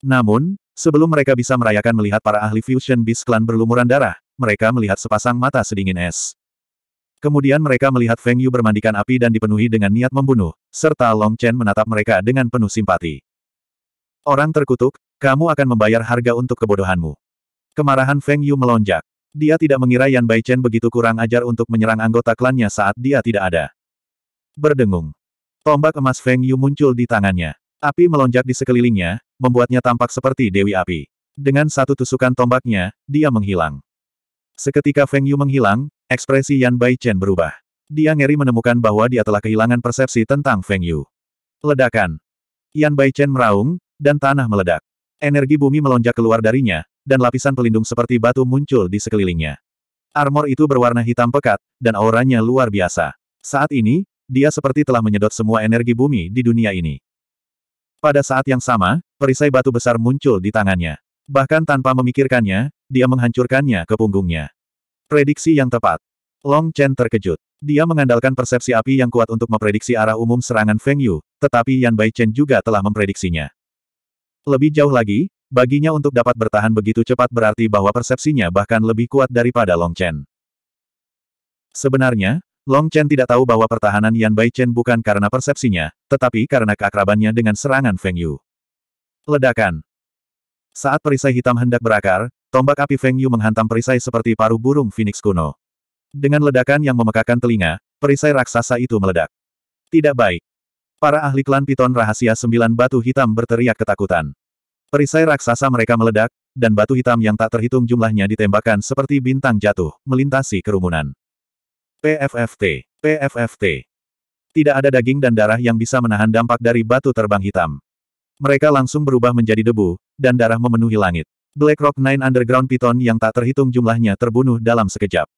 Namun, Sebelum mereka bisa merayakan melihat para ahli Fusion Beast Clan berlumuran darah, mereka melihat sepasang mata sedingin es. Kemudian mereka melihat Feng Yu bermandikan api dan dipenuhi dengan niat membunuh, serta Long Chen menatap mereka dengan penuh simpati. Orang terkutuk, kamu akan membayar harga untuk kebodohanmu. Kemarahan Feng Yu melonjak. Dia tidak mengira Yan Bai Chen begitu kurang ajar untuk menyerang anggota klannya saat dia tidak ada. Berdengung. Tombak emas Feng Yu muncul di tangannya. Api melonjak di sekelilingnya, membuatnya tampak seperti Dewi Api. Dengan satu tusukan tombaknya, dia menghilang. Seketika Feng Yu menghilang, ekspresi Yan Bai Chen berubah. Dia ngeri menemukan bahwa dia telah kehilangan persepsi tentang Feng Yu. Ledakan. Yan Bai Chen meraung, dan tanah meledak. Energi bumi melonjak keluar darinya, dan lapisan pelindung seperti batu muncul di sekelilingnya. Armor itu berwarna hitam pekat, dan auranya luar biasa. Saat ini, dia seperti telah menyedot semua energi bumi di dunia ini. Pada saat yang sama, perisai batu besar muncul di tangannya. Bahkan tanpa memikirkannya, dia menghancurkannya ke punggungnya. Prediksi yang tepat. Long Chen terkejut. Dia mengandalkan persepsi api yang kuat untuk memprediksi arah umum serangan Feng Yu, tetapi Yan Bai Chen juga telah memprediksinya. Lebih jauh lagi, baginya untuk dapat bertahan begitu cepat berarti bahwa persepsinya bahkan lebih kuat daripada Long Chen. Sebenarnya, Long Chen tidak tahu bahwa pertahanan Yan Bai Chen bukan karena persepsinya, tetapi karena keakrabannya dengan serangan Feng Yu. Ledakan Saat perisai hitam hendak berakar, tombak api Feng Yu menghantam perisai seperti paruh burung Phoenix kuno. Dengan ledakan yang memekakan telinga, perisai raksasa itu meledak. Tidak baik. Para ahli klan Piton Rahasia Sembilan Batu Hitam berteriak ketakutan. Perisai raksasa mereka meledak, dan batu hitam yang tak terhitung jumlahnya ditembakkan seperti bintang jatuh, melintasi kerumunan. PFFT. PFFT. Tidak ada daging dan darah yang bisa menahan dampak dari batu terbang hitam. Mereka langsung berubah menjadi debu, dan darah memenuhi langit. Blackrock Rock Nine Underground Python yang tak terhitung jumlahnya terbunuh dalam sekejap.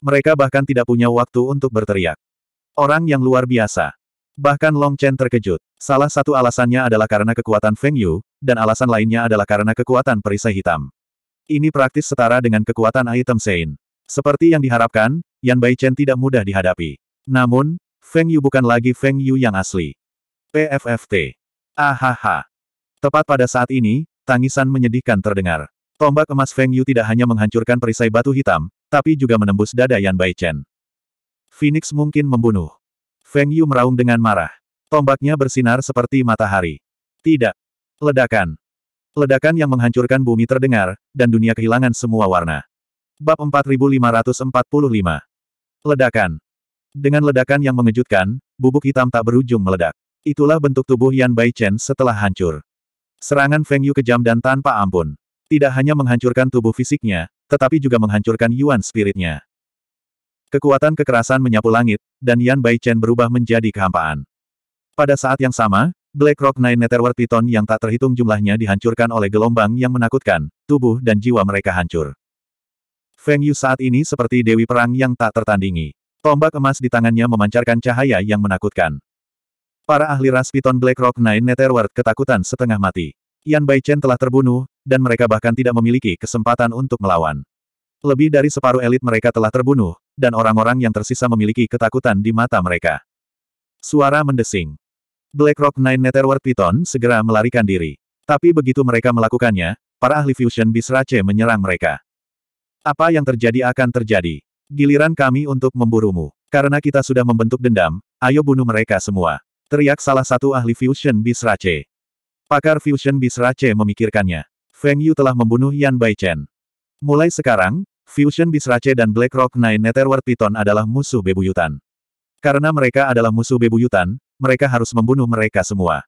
Mereka bahkan tidak punya waktu untuk berteriak. Orang yang luar biasa. Bahkan Long Chen terkejut. Salah satu alasannya adalah karena kekuatan Feng Yu, dan alasan lainnya adalah karena kekuatan perisai hitam. Ini praktis setara dengan kekuatan item Sein. Seperti yang diharapkan, Yan Baichen tidak mudah dihadapi. Namun, Feng Yu bukan lagi Feng Yu yang asli. PFFT. Ahaha. Tepat pada saat ini, tangisan menyedihkan terdengar. Tombak emas Feng Yu tidak hanya menghancurkan perisai batu hitam, tapi juga menembus dada Yan Baichen. Phoenix mungkin membunuh. Feng Yu meraung dengan marah. Tombaknya bersinar seperti matahari. Tidak. Ledakan. Ledakan yang menghancurkan bumi terdengar, dan dunia kehilangan semua warna. Bab 4545 Ledakan. Dengan ledakan yang mengejutkan, bubuk hitam tak berujung meledak. Itulah bentuk tubuh Yan Bai Chen setelah hancur. Serangan Feng Yu kejam dan tanpa ampun. Tidak hanya menghancurkan tubuh fisiknya, tetapi juga menghancurkan Yuan spiritnya. Kekuatan kekerasan menyapu langit, dan Yan Bai Chen berubah menjadi kehampaan. Pada saat yang sama, Black Rock Nine Netherworld Python yang tak terhitung jumlahnya dihancurkan oleh gelombang yang menakutkan, tubuh dan jiwa mereka hancur. Feng Yu saat ini seperti dewi perang yang tak tertandingi. Tombak emas di tangannya memancarkan cahaya yang menakutkan. Para ahli ras Piton Black Rock Nine Netherworld ketakutan setengah mati. Yan Chen telah terbunuh, dan mereka bahkan tidak memiliki kesempatan untuk melawan. Lebih dari separuh elit mereka telah terbunuh, dan orang-orang yang tersisa memiliki ketakutan di mata mereka. Suara mendesing. Black Rock Nine Netherworld Piton segera melarikan diri. Tapi begitu mereka melakukannya, para ahli fusion Bisrace menyerang mereka. Apa yang terjadi akan terjadi. Giliran kami untuk memburumu. Karena kita sudah membentuk dendam, ayo bunuh mereka semua. Teriak salah satu ahli fusion Bisrace. Pakar fusion Bisrace memikirkannya. Feng Yu telah membunuh Yan Bai Chen. Mulai sekarang, fusion Bisrace dan Black Rock Nine Netherworld Python adalah musuh bebuyutan. Karena mereka adalah musuh bebuyutan, mereka harus membunuh mereka semua.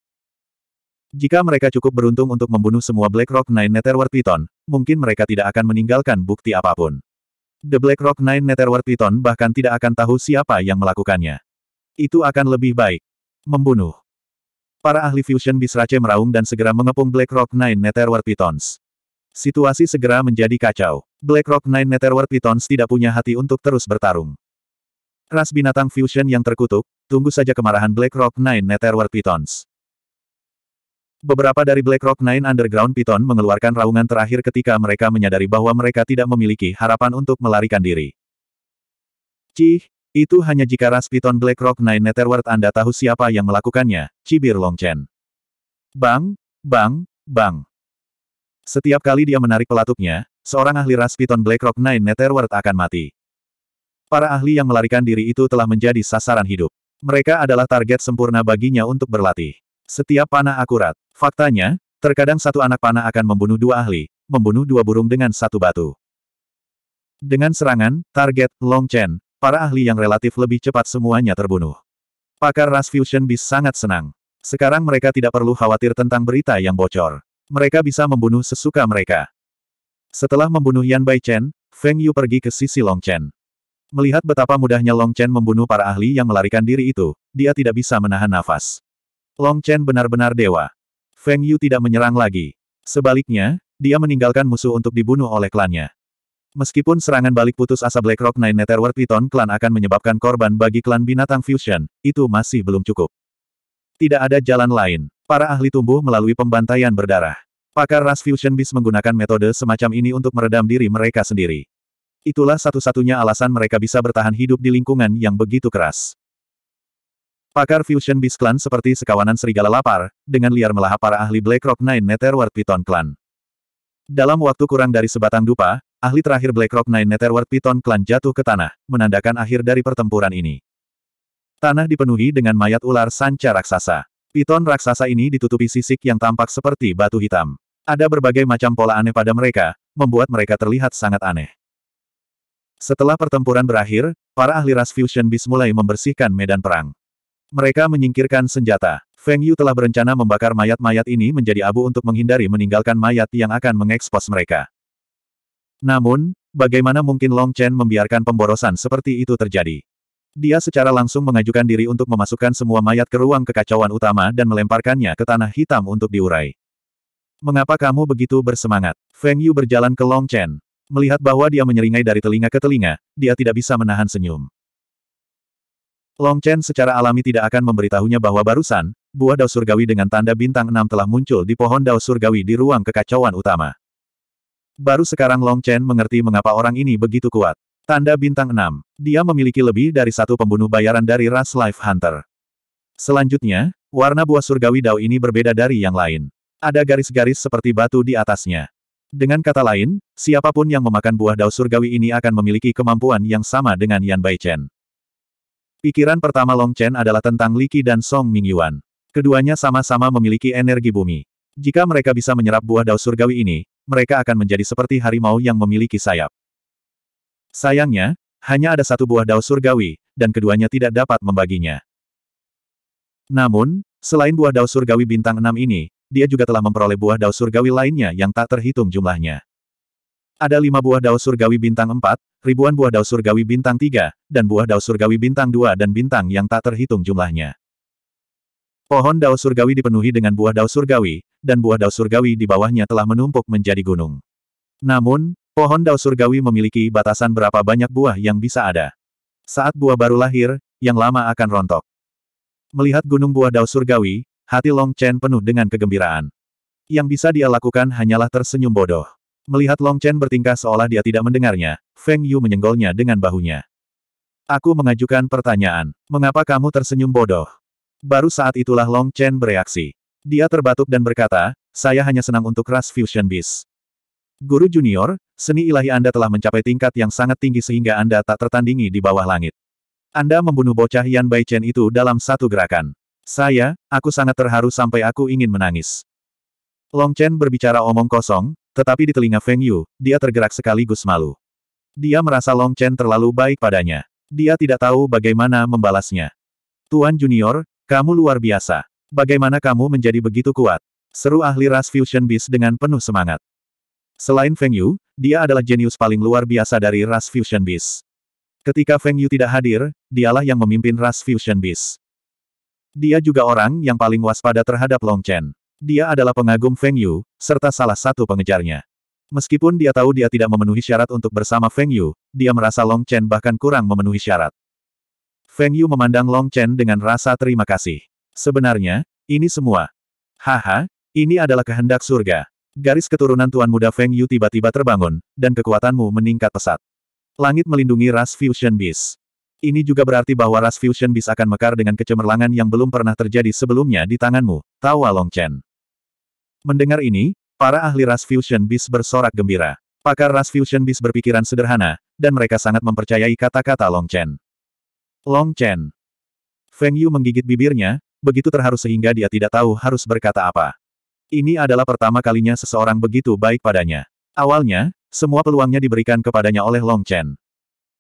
Jika mereka cukup beruntung untuk membunuh semua Black Rock Nine Netherworld Python, mungkin mereka tidak akan meninggalkan bukti apapun. The Black Rock Nine Netherworld Python bahkan tidak akan tahu siapa yang melakukannya. Itu akan lebih baik. Membunuh. Para ahli fusion Bisrace meraung dan segera mengepung Black Rock Nine Netherworld Pythons. Situasi segera menjadi kacau. Black Rock Nine Netherworld Pythons tidak punya hati untuk terus bertarung. Ras binatang fusion yang terkutuk, tunggu saja kemarahan Black Rock Nine Netherworld Pythons. Beberapa dari Blackrock Nine Underground Python mengeluarkan raungan terakhir ketika mereka menyadari bahwa mereka tidak memiliki harapan untuk melarikan diri. Cih, itu hanya jika ras Python Blackrock Nine Netherworld Anda tahu siapa yang melakukannya, cibir Longchen. Bang, bang, bang. Setiap kali dia menarik pelatuknya, seorang ahli ras Python Blackrock Nine Netherworld akan mati. Para ahli yang melarikan diri itu telah menjadi sasaran hidup. Mereka adalah target sempurna baginya untuk berlatih. Setiap panah akurat. Faktanya, terkadang satu anak panah akan membunuh dua ahli, membunuh dua burung dengan satu batu. Dengan serangan, target, Long Chen, para ahli yang relatif lebih cepat semuanya terbunuh. Pakar Ras Fusion Beast sangat senang. Sekarang mereka tidak perlu khawatir tentang berita yang bocor. Mereka bisa membunuh sesuka mereka. Setelah membunuh Yan Bai Chen, Feng Yu pergi ke sisi Long Chen. Melihat betapa mudahnya Long Chen membunuh para ahli yang melarikan diri itu, dia tidak bisa menahan nafas. Long Chen benar-benar dewa. Feng Yu tidak menyerang lagi. Sebaliknya, dia meninggalkan musuh untuk dibunuh oleh klannya. Meskipun serangan balik putus asa Black Rock Nine Netherworld Python klan akan menyebabkan korban bagi klan binatang fusion, itu masih belum cukup. Tidak ada jalan lain. Para ahli tumbuh melalui pembantaian berdarah. Pakar ras fusion bis menggunakan metode semacam ini untuk meredam diri mereka sendiri. Itulah satu-satunya alasan mereka bisa bertahan hidup di lingkungan yang begitu keras. Pakar Fusion Beast Clan seperti sekawanan serigala lapar, dengan liar melahap para ahli Blackrock Rock Nine Netherworld Python Clan. Dalam waktu kurang dari sebatang dupa, ahli terakhir Blackrock Rock Nine Netherworld Python Clan jatuh ke tanah, menandakan akhir dari pertempuran ini. Tanah dipenuhi dengan mayat ular sanca raksasa. Python raksasa ini ditutupi sisik yang tampak seperti batu hitam. Ada berbagai macam pola aneh pada mereka, membuat mereka terlihat sangat aneh. Setelah pertempuran berakhir, para ahli ras Fusion Beast mulai membersihkan medan perang. Mereka menyingkirkan senjata. Feng Yu telah berencana membakar mayat-mayat ini menjadi abu untuk menghindari meninggalkan mayat yang akan mengekspos mereka. Namun, bagaimana mungkin Long Chen membiarkan pemborosan seperti itu terjadi? Dia secara langsung mengajukan diri untuk memasukkan semua mayat ke ruang kekacauan utama dan melemparkannya ke tanah hitam untuk diurai. Mengapa kamu begitu bersemangat? Feng Yu berjalan ke Long Chen. Melihat bahwa dia menyeringai dari telinga ke telinga, dia tidak bisa menahan senyum. Long Chen secara alami tidak akan memberitahunya bahwa barusan, buah dao surgawi dengan tanda bintang enam telah muncul di pohon dao surgawi di ruang kekacauan utama. Baru sekarang Long Chen mengerti mengapa orang ini begitu kuat. Tanda bintang enam, Dia memiliki lebih dari satu pembunuh bayaran dari ras Life Hunter. Selanjutnya, warna buah surgawi dao ini berbeda dari yang lain. Ada garis-garis seperti batu di atasnya. Dengan kata lain, siapapun yang memakan buah dao surgawi ini akan memiliki kemampuan yang sama dengan Yan Bai Chen. Pikiran pertama Long Chen adalah tentang Li Qi dan Song Mingyuan. Keduanya sama-sama memiliki energi bumi. Jika mereka bisa menyerap buah dao surgawi ini, mereka akan menjadi seperti harimau yang memiliki sayap. Sayangnya, hanya ada satu buah dao surgawi, dan keduanya tidak dapat membaginya. Namun, selain buah dao surgawi bintang enam ini, dia juga telah memperoleh buah dao surgawi lainnya yang tak terhitung jumlahnya. Ada lima buah dao surgawi bintang empat, ribuan buah dao surgawi bintang tiga, dan buah dao surgawi bintang dua dan bintang yang tak terhitung jumlahnya. Pohon dao surgawi dipenuhi dengan buah dao surgawi, dan buah dao surgawi di bawahnya telah menumpuk menjadi gunung. Namun, pohon dao surgawi memiliki batasan berapa banyak buah yang bisa ada. Saat buah baru lahir, yang lama akan rontok. Melihat gunung buah dao surgawi, hati Long Chen penuh dengan kegembiraan. Yang bisa dia lakukan hanyalah tersenyum bodoh. Melihat Long Chen bertingkah seolah dia tidak mendengarnya, Feng Yu menyenggolnya dengan bahunya. Aku mengajukan pertanyaan, mengapa kamu tersenyum bodoh? Baru saat itulah Long Chen bereaksi. Dia terbatuk dan berkata, saya hanya senang untuk ras Fusion Beast. Guru junior, seni ilahi Anda telah mencapai tingkat yang sangat tinggi sehingga Anda tak tertandingi di bawah langit. Anda membunuh bocah Yan Bai Chen itu dalam satu gerakan. Saya, aku sangat terharu sampai aku ingin menangis. Long Chen berbicara omong kosong, tetapi di telinga Feng Yu, dia tergerak sekaligus malu. Dia merasa Long Chen terlalu baik padanya. Dia tidak tahu bagaimana membalasnya. Tuan Junior, kamu luar biasa. Bagaimana kamu menjadi begitu kuat? Seru ahli ras Fusion Beast dengan penuh semangat. Selain Feng Yu, dia adalah jenius paling luar biasa dari ras Fusion Beast. Ketika Feng Yu tidak hadir, dialah yang memimpin ras Fusion Beast. Dia juga orang yang paling waspada terhadap Long Chen. Dia adalah pengagum Feng Yu, serta salah satu pengejarnya. Meskipun dia tahu dia tidak memenuhi syarat untuk bersama Feng Yu, dia merasa Long Chen bahkan kurang memenuhi syarat. Feng Yu memandang Long Chen dengan rasa terima kasih. Sebenarnya, ini semua. Haha, ini adalah kehendak surga. Garis keturunan Tuan Muda Feng Yu tiba-tiba terbangun, dan kekuatanmu meningkat pesat. Langit melindungi ras Fusion Beast. Ini juga berarti bahwa ras Fusion Beast akan mekar dengan kecemerlangan yang belum pernah terjadi sebelumnya di tanganmu, tawa Long Chen. Mendengar ini, para ahli ras Fusion Beast bersorak gembira. Pakar ras Fusion Beast berpikiran sederhana, dan mereka sangat mempercayai kata-kata Long Chen. Long Chen. Feng Yu menggigit bibirnya, begitu terharu sehingga dia tidak tahu harus berkata apa. Ini adalah pertama kalinya seseorang begitu baik padanya. Awalnya, semua peluangnya diberikan kepadanya oleh Long Chen.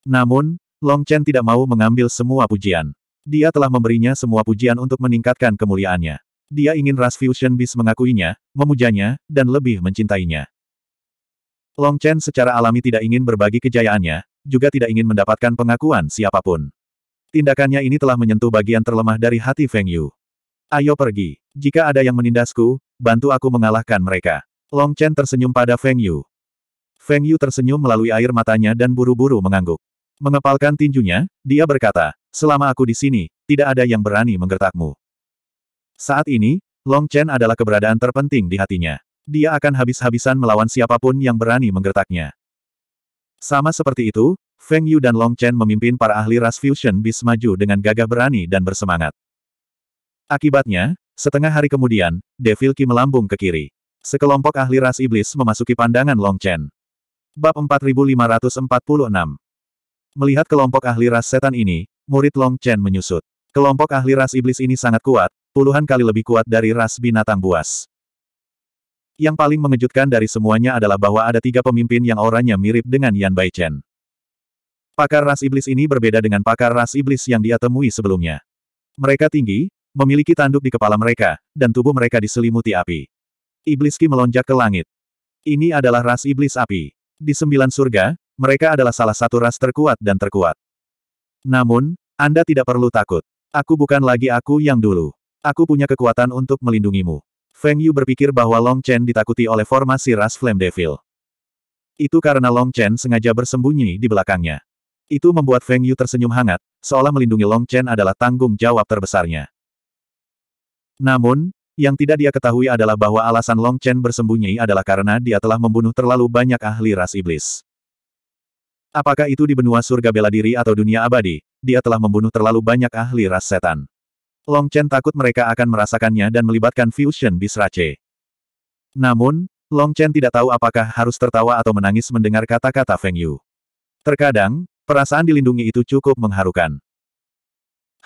Namun, Long Chen tidak mau mengambil semua pujian. Dia telah memberinya semua pujian untuk meningkatkan kemuliaannya. Dia ingin ras Fusion Beast mengakuinya, memujanya, dan lebih mencintainya. Long Chen secara alami tidak ingin berbagi kejayaannya, juga tidak ingin mendapatkan pengakuan siapapun. Tindakannya ini telah menyentuh bagian terlemah dari hati Feng Yu. Ayo pergi. Jika ada yang menindasku, bantu aku mengalahkan mereka. Long Chen tersenyum pada Feng Yu. Feng Yu tersenyum melalui air matanya dan buru-buru mengangguk. Mengepalkan tinjunya, dia berkata, selama aku di sini, tidak ada yang berani menggertakmu. Saat ini, Long Chen adalah keberadaan terpenting di hatinya. Dia akan habis-habisan melawan siapapun yang berani menggertaknya. Sama seperti itu, Feng Yu dan Long Chen memimpin para ahli ras fusion bis maju dengan gagah berani dan bersemangat. Akibatnya, setengah hari kemudian, Devil Qi melambung ke kiri. Sekelompok ahli ras iblis memasuki pandangan Long Chen. Bab 4546 Melihat kelompok ahli ras setan ini, murid Long Chen menyusut. Kelompok ahli ras iblis ini sangat kuat, puluhan kali lebih kuat dari ras binatang buas. Yang paling mengejutkan dari semuanya adalah bahwa ada tiga pemimpin yang auranya mirip dengan Yan Baichen. Pakar ras iblis ini berbeda dengan pakar ras iblis yang dia temui sebelumnya. Mereka tinggi, memiliki tanduk di kepala mereka, dan tubuh mereka diselimuti api. Iblis Ki melonjak ke langit. Ini adalah ras iblis api. Di sembilan surga, mereka adalah salah satu ras terkuat dan terkuat. Namun, Anda tidak perlu takut. Aku bukan lagi aku yang dulu. Aku punya kekuatan untuk melindungimu. Feng Yu berpikir bahwa Long Chen ditakuti oleh formasi ras Flame Devil. Itu karena Long Chen sengaja bersembunyi di belakangnya. Itu membuat Feng Yu tersenyum hangat, seolah melindungi Long Chen adalah tanggung jawab terbesarnya. Namun, yang tidak dia ketahui adalah bahwa alasan Long Chen bersembunyi adalah karena dia telah membunuh terlalu banyak ahli ras iblis. Apakah itu di benua surga bela diri atau dunia abadi, dia telah membunuh terlalu banyak ahli ras setan. Long Chen takut mereka akan merasakannya dan melibatkan Fusion Bisrache. Namun, Long Chen tidak tahu apakah harus tertawa atau menangis mendengar kata-kata Feng Yu. Terkadang, perasaan dilindungi itu cukup mengharukan.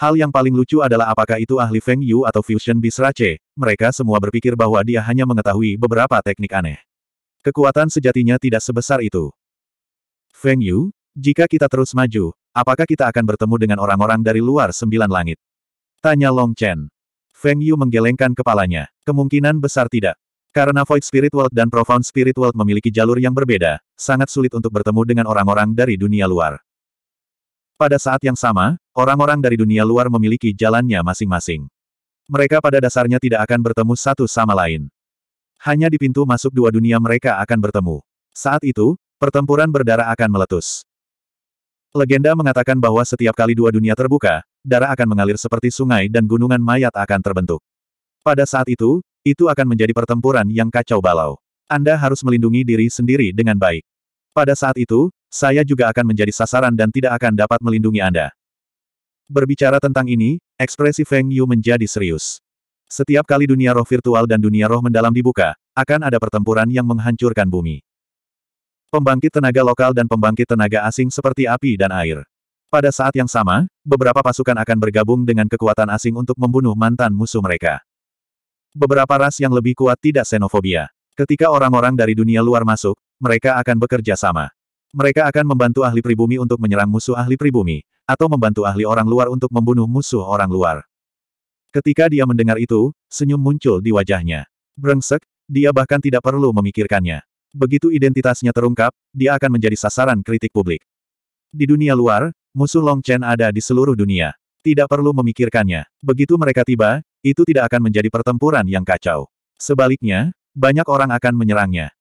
Hal yang paling lucu adalah apakah itu ahli Feng Yu atau Fusion Bisrache. mereka semua berpikir bahwa dia hanya mengetahui beberapa teknik aneh. Kekuatan sejatinya tidak sebesar itu. Feng Yu, jika kita terus maju, apakah kita akan bertemu dengan orang-orang dari luar sembilan langit? Tanya Long Chen. Feng Yu menggelengkan kepalanya. Kemungkinan besar tidak. Karena Void Spirit World dan Profound Spirit World memiliki jalur yang berbeda, sangat sulit untuk bertemu dengan orang-orang dari dunia luar. Pada saat yang sama, orang-orang dari dunia luar memiliki jalannya masing-masing. Mereka pada dasarnya tidak akan bertemu satu sama lain. Hanya di pintu masuk dua dunia mereka akan bertemu. Saat itu, pertempuran berdarah akan meletus. Legenda mengatakan bahwa setiap kali dua dunia terbuka, darah akan mengalir seperti sungai dan gunungan mayat akan terbentuk. Pada saat itu, itu akan menjadi pertempuran yang kacau balau. Anda harus melindungi diri sendiri dengan baik. Pada saat itu, saya juga akan menjadi sasaran dan tidak akan dapat melindungi Anda. Berbicara tentang ini, ekspresi Feng Yu menjadi serius. Setiap kali dunia roh virtual dan dunia roh mendalam dibuka, akan ada pertempuran yang menghancurkan bumi. Pembangkit tenaga lokal dan pembangkit tenaga asing seperti api dan air. Pada saat yang sama, beberapa pasukan akan bergabung dengan kekuatan asing untuk membunuh mantan musuh mereka. Beberapa ras yang lebih kuat tidak xenofobia. Ketika orang-orang dari dunia luar masuk, mereka akan bekerja sama. Mereka akan membantu ahli pribumi untuk menyerang musuh ahli pribumi, atau membantu ahli orang luar untuk membunuh musuh orang luar. Ketika dia mendengar itu, senyum muncul di wajahnya. Brengsek, dia bahkan tidak perlu memikirkannya. Begitu identitasnya terungkap, dia akan menjadi sasaran kritik publik. Di dunia luar, Musuh Long Chen ada di seluruh dunia. Tidak perlu memikirkannya. Begitu mereka tiba, itu tidak akan menjadi pertempuran yang kacau. Sebaliknya, banyak orang akan menyerangnya.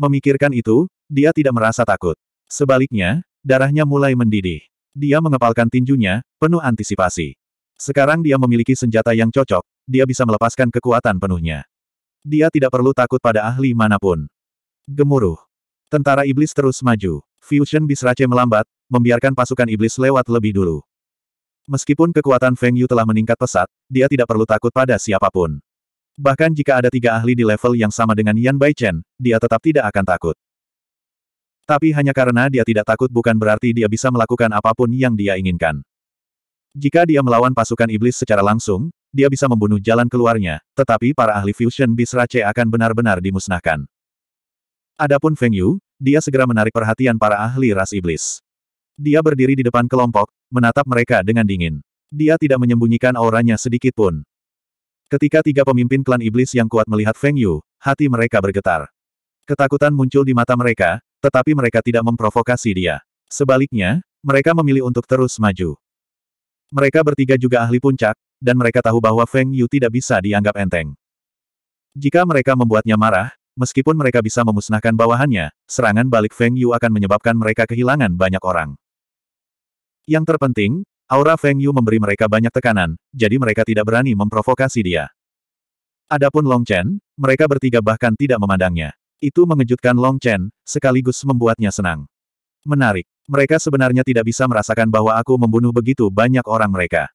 Memikirkan itu, dia tidak merasa takut. Sebaliknya, darahnya mulai mendidih. Dia mengepalkan tinjunya, penuh antisipasi. Sekarang dia memiliki senjata yang cocok, dia bisa melepaskan kekuatan penuhnya. Dia tidak perlu takut pada ahli manapun. Gemuruh. Tentara iblis terus maju. Fusion Bisrace melambat, membiarkan pasukan iblis lewat lebih dulu. Meskipun kekuatan Feng Yu telah meningkat pesat, dia tidak perlu takut pada siapapun. Bahkan jika ada tiga ahli di level yang sama dengan Yan Bai Chen, dia tetap tidak akan takut. Tapi hanya karena dia tidak takut bukan berarti dia bisa melakukan apapun yang dia inginkan. Jika dia melawan pasukan iblis secara langsung, dia bisa membunuh jalan keluarnya, tetapi para ahli fusion Bisrace akan benar-benar dimusnahkan. Adapun Feng Yu, dia segera menarik perhatian para ahli ras iblis. Dia berdiri di depan kelompok, menatap mereka dengan dingin. Dia tidak menyembunyikan auranya sedikit pun. Ketika tiga pemimpin klan iblis yang kuat melihat Feng Yu, hati mereka bergetar. Ketakutan muncul di mata mereka, tetapi mereka tidak memprovokasi dia. Sebaliknya, mereka memilih untuk terus maju. Mereka bertiga juga ahli puncak, dan mereka tahu bahwa Feng Yu tidak bisa dianggap enteng. Jika mereka membuatnya marah, Meskipun mereka bisa memusnahkan bawahannya, serangan balik Feng Yu akan menyebabkan mereka kehilangan banyak orang. Yang terpenting, aura Feng Yu memberi mereka banyak tekanan, jadi mereka tidak berani memprovokasi dia. Adapun Long Chen, mereka bertiga bahkan tidak memandangnya. Itu mengejutkan Long Chen, sekaligus membuatnya senang. Menarik, mereka sebenarnya tidak bisa merasakan bahwa aku membunuh begitu banyak orang mereka.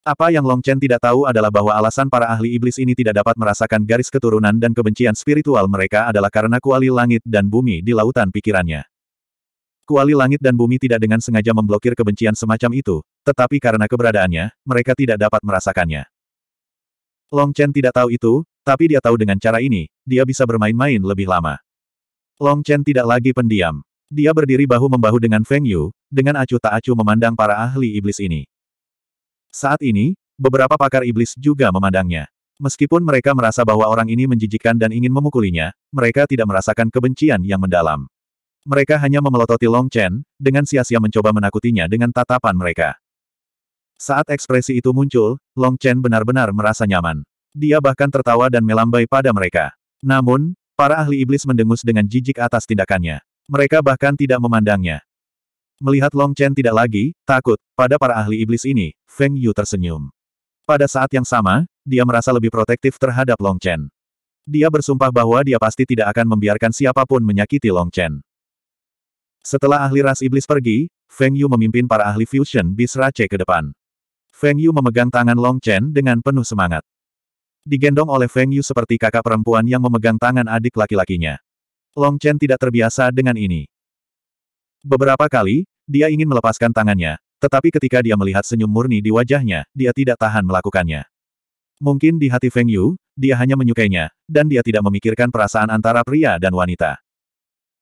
Apa yang Long Chen tidak tahu adalah bahwa alasan para ahli iblis ini tidak dapat merasakan garis keturunan dan kebencian spiritual mereka adalah karena kuali langit dan bumi di lautan pikirannya. Kuali langit dan bumi tidak dengan sengaja memblokir kebencian semacam itu, tetapi karena keberadaannya, mereka tidak dapat merasakannya. Long Chen tidak tahu itu, tapi dia tahu dengan cara ini, dia bisa bermain-main lebih lama. Long Chen tidak lagi pendiam. Dia berdiri bahu-membahu dengan Feng Yu, dengan acuh tak acuh memandang para ahli iblis ini. Saat ini, beberapa pakar iblis juga memandangnya. Meskipun mereka merasa bahwa orang ini menjijikkan dan ingin memukulinya, mereka tidak merasakan kebencian yang mendalam. Mereka hanya memelototi Long Chen, dengan sia-sia mencoba menakutinya dengan tatapan mereka. Saat ekspresi itu muncul, Long Chen benar-benar merasa nyaman. Dia bahkan tertawa dan melambai pada mereka. Namun, para ahli iblis mendengus dengan jijik atas tindakannya. Mereka bahkan tidak memandangnya. Melihat Long Chen tidak lagi, takut, pada para ahli iblis ini, Feng Yu tersenyum. Pada saat yang sama, dia merasa lebih protektif terhadap Long Chen. Dia bersumpah bahwa dia pasti tidak akan membiarkan siapapun menyakiti Long Chen. Setelah ahli ras iblis pergi, Feng Yu memimpin para ahli fusion bis Rache ke depan. Feng Yu memegang tangan Long Chen dengan penuh semangat. Digendong oleh Feng Yu seperti kakak perempuan yang memegang tangan adik laki-lakinya. Long Chen tidak terbiasa dengan ini. Beberapa kali, dia ingin melepaskan tangannya, tetapi ketika dia melihat senyum murni di wajahnya, dia tidak tahan melakukannya. Mungkin di hati Feng Yu, dia hanya menyukainya, dan dia tidak memikirkan perasaan antara pria dan wanita.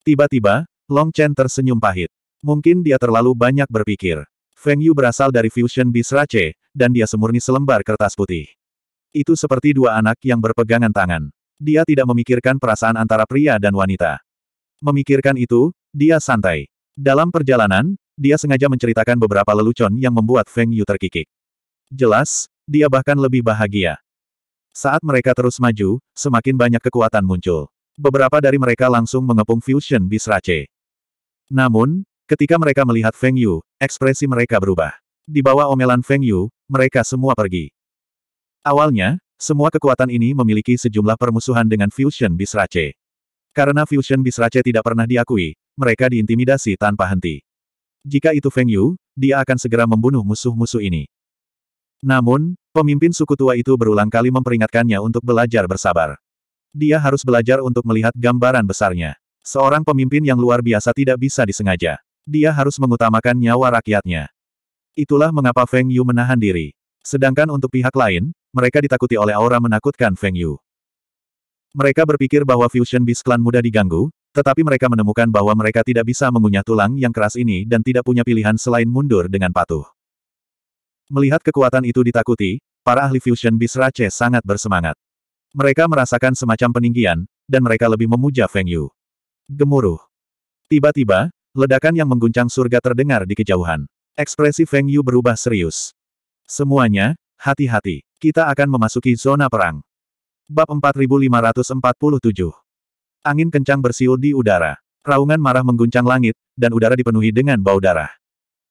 Tiba-tiba, Long Chen tersenyum pahit. Mungkin dia terlalu banyak berpikir. Feng Yu berasal dari Fusion Beast Rache, dan dia semurni selembar kertas putih. Itu seperti dua anak yang berpegangan tangan. Dia tidak memikirkan perasaan antara pria dan wanita. Memikirkan itu, dia santai. Dalam perjalanan, dia sengaja menceritakan beberapa lelucon yang membuat Feng Yu terkikik. Jelas, dia bahkan lebih bahagia. Saat mereka terus maju, semakin banyak kekuatan muncul. Beberapa dari mereka langsung mengepung Fusion Bisrace. Namun, ketika mereka melihat Feng Yu, ekspresi mereka berubah. Di bawah omelan Feng Yu, mereka semua pergi. Awalnya, semua kekuatan ini memiliki sejumlah permusuhan dengan Fusion Bisrace. Karena Fusion Bisrace tidak pernah diakui, mereka diintimidasi tanpa henti. Jika itu Feng Yu, dia akan segera membunuh musuh-musuh ini. Namun, pemimpin suku tua itu berulang kali memperingatkannya untuk belajar bersabar. Dia harus belajar untuk melihat gambaran besarnya. Seorang pemimpin yang luar biasa tidak bisa disengaja. Dia harus mengutamakan nyawa rakyatnya. Itulah mengapa Feng Yu menahan diri. Sedangkan untuk pihak lain, mereka ditakuti oleh aura menakutkan Feng Yu. Mereka berpikir bahwa Fusion Beast Clan mudah diganggu, tetapi mereka menemukan bahwa mereka tidak bisa mengunyah tulang yang keras ini dan tidak punya pilihan selain mundur dengan patuh. Melihat kekuatan itu ditakuti, para ahli Fusion Beast Rache sangat bersemangat. Mereka merasakan semacam peninggian, dan mereka lebih memuja Feng Yu. Gemuruh. Tiba-tiba, ledakan yang mengguncang surga terdengar di kejauhan. Ekspresi Feng Yu berubah serius. Semuanya, hati-hati. Kita akan memasuki zona perang. Bab 4547. Angin kencang bersiul di udara. Raungan marah mengguncang langit, dan udara dipenuhi dengan bau darah.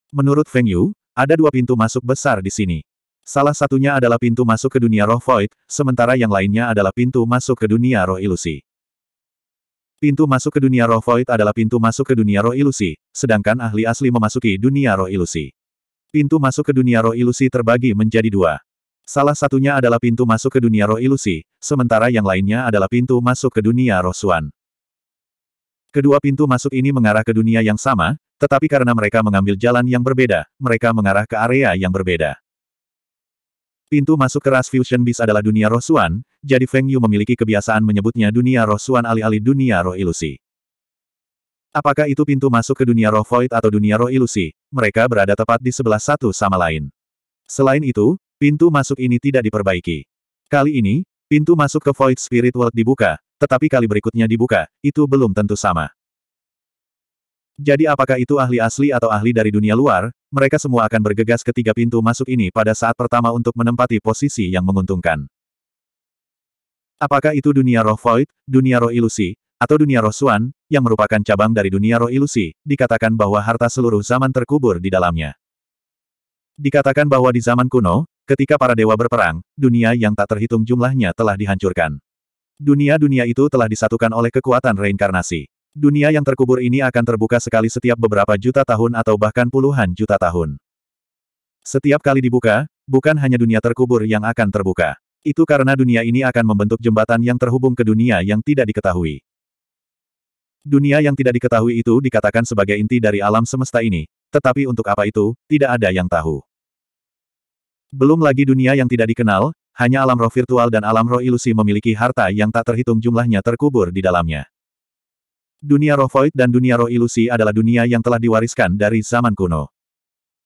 Menurut Feng Yu, ada dua pintu masuk besar di sini. Salah satunya adalah pintu masuk ke dunia roh void, sementara yang lainnya adalah pintu masuk ke dunia roh ilusi. Pintu masuk ke dunia roh void adalah pintu masuk ke dunia roh ilusi, sedangkan ahli asli memasuki dunia roh ilusi. Pintu masuk ke dunia roh ilusi terbagi menjadi dua. Salah satunya adalah pintu masuk ke dunia roh ilusi, sementara yang lainnya adalah pintu masuk ke dunia roh suan. Kedua pintu masuk ini mengarah ke dunia yang sama, tetapi karena mereka mengambil jalan yang berbeda, mereka mengarah ke area yang berbeda. Pintu masuk ke ras Fusion Beast adalah dunia roh suan, jadi Feng Yu memiliki kebiasaan menyebutnya dunia roh suan alih-alih dunia roh ilusi. Apakah itu pintu masuk ke dunia roh void atau dunia roh ilusi, mereka berada tepat di sebelah satu sama lain. Selain itu, Pintu masuk ini tidak diperbaiki. Kali ini, pintu masuk ke Void Spirit World dibuka, tetapi kali berikutnya dibuka, itu belum tentu sama. Jadi apakah itu ahli asli atau ahli dari dunia luar, mereka semua akan bergegas ketiga pintu masuk ini pada saat pertama untuk menempati posisi yang menguntungkan. Apakah itu dunia roh Void, dunia roh ilusi, atau dunia roh Suan, yang merupakan cabang dari dunia roh ilusi, dikatakan bahwa harta seluruh zaman terkubur di dalamnya. Dikatakan bahwa di zaman kuno, Ketika para dewa berperang, dunia yang tak terhitung jumlahnya telah dihancurkan. Dunia-dunia itu telah disatukan oleh kekuatan reinkarnasi. Dunia yang terkubur ini akan terbuka sekali setiap beberapa juta tahun atau bahkan puluhan juta tahun. Setiap kali dibuka, bukan hanya dunia terkubur yang akan terbuka. Itu karena dunia ini akan membentuk jembatan yang terhubung ke dunia yang tidak diketahui. Dunia yang tidak diketahui itu dikatakan sebagai inti dari alam semesta ini, tetapi untuk apa itu, tidak ada yang tahu. Belum lagi dunia yang tidak dikenal, hanya alam roh virtual dan alam roh ilusi memiliki harta yang tak terhitung jumlahnya terkubur di dalamnya. Dunia roh void dan dunia roh ilusi adalah dunia yang telah diwariskan dari zaman kuno.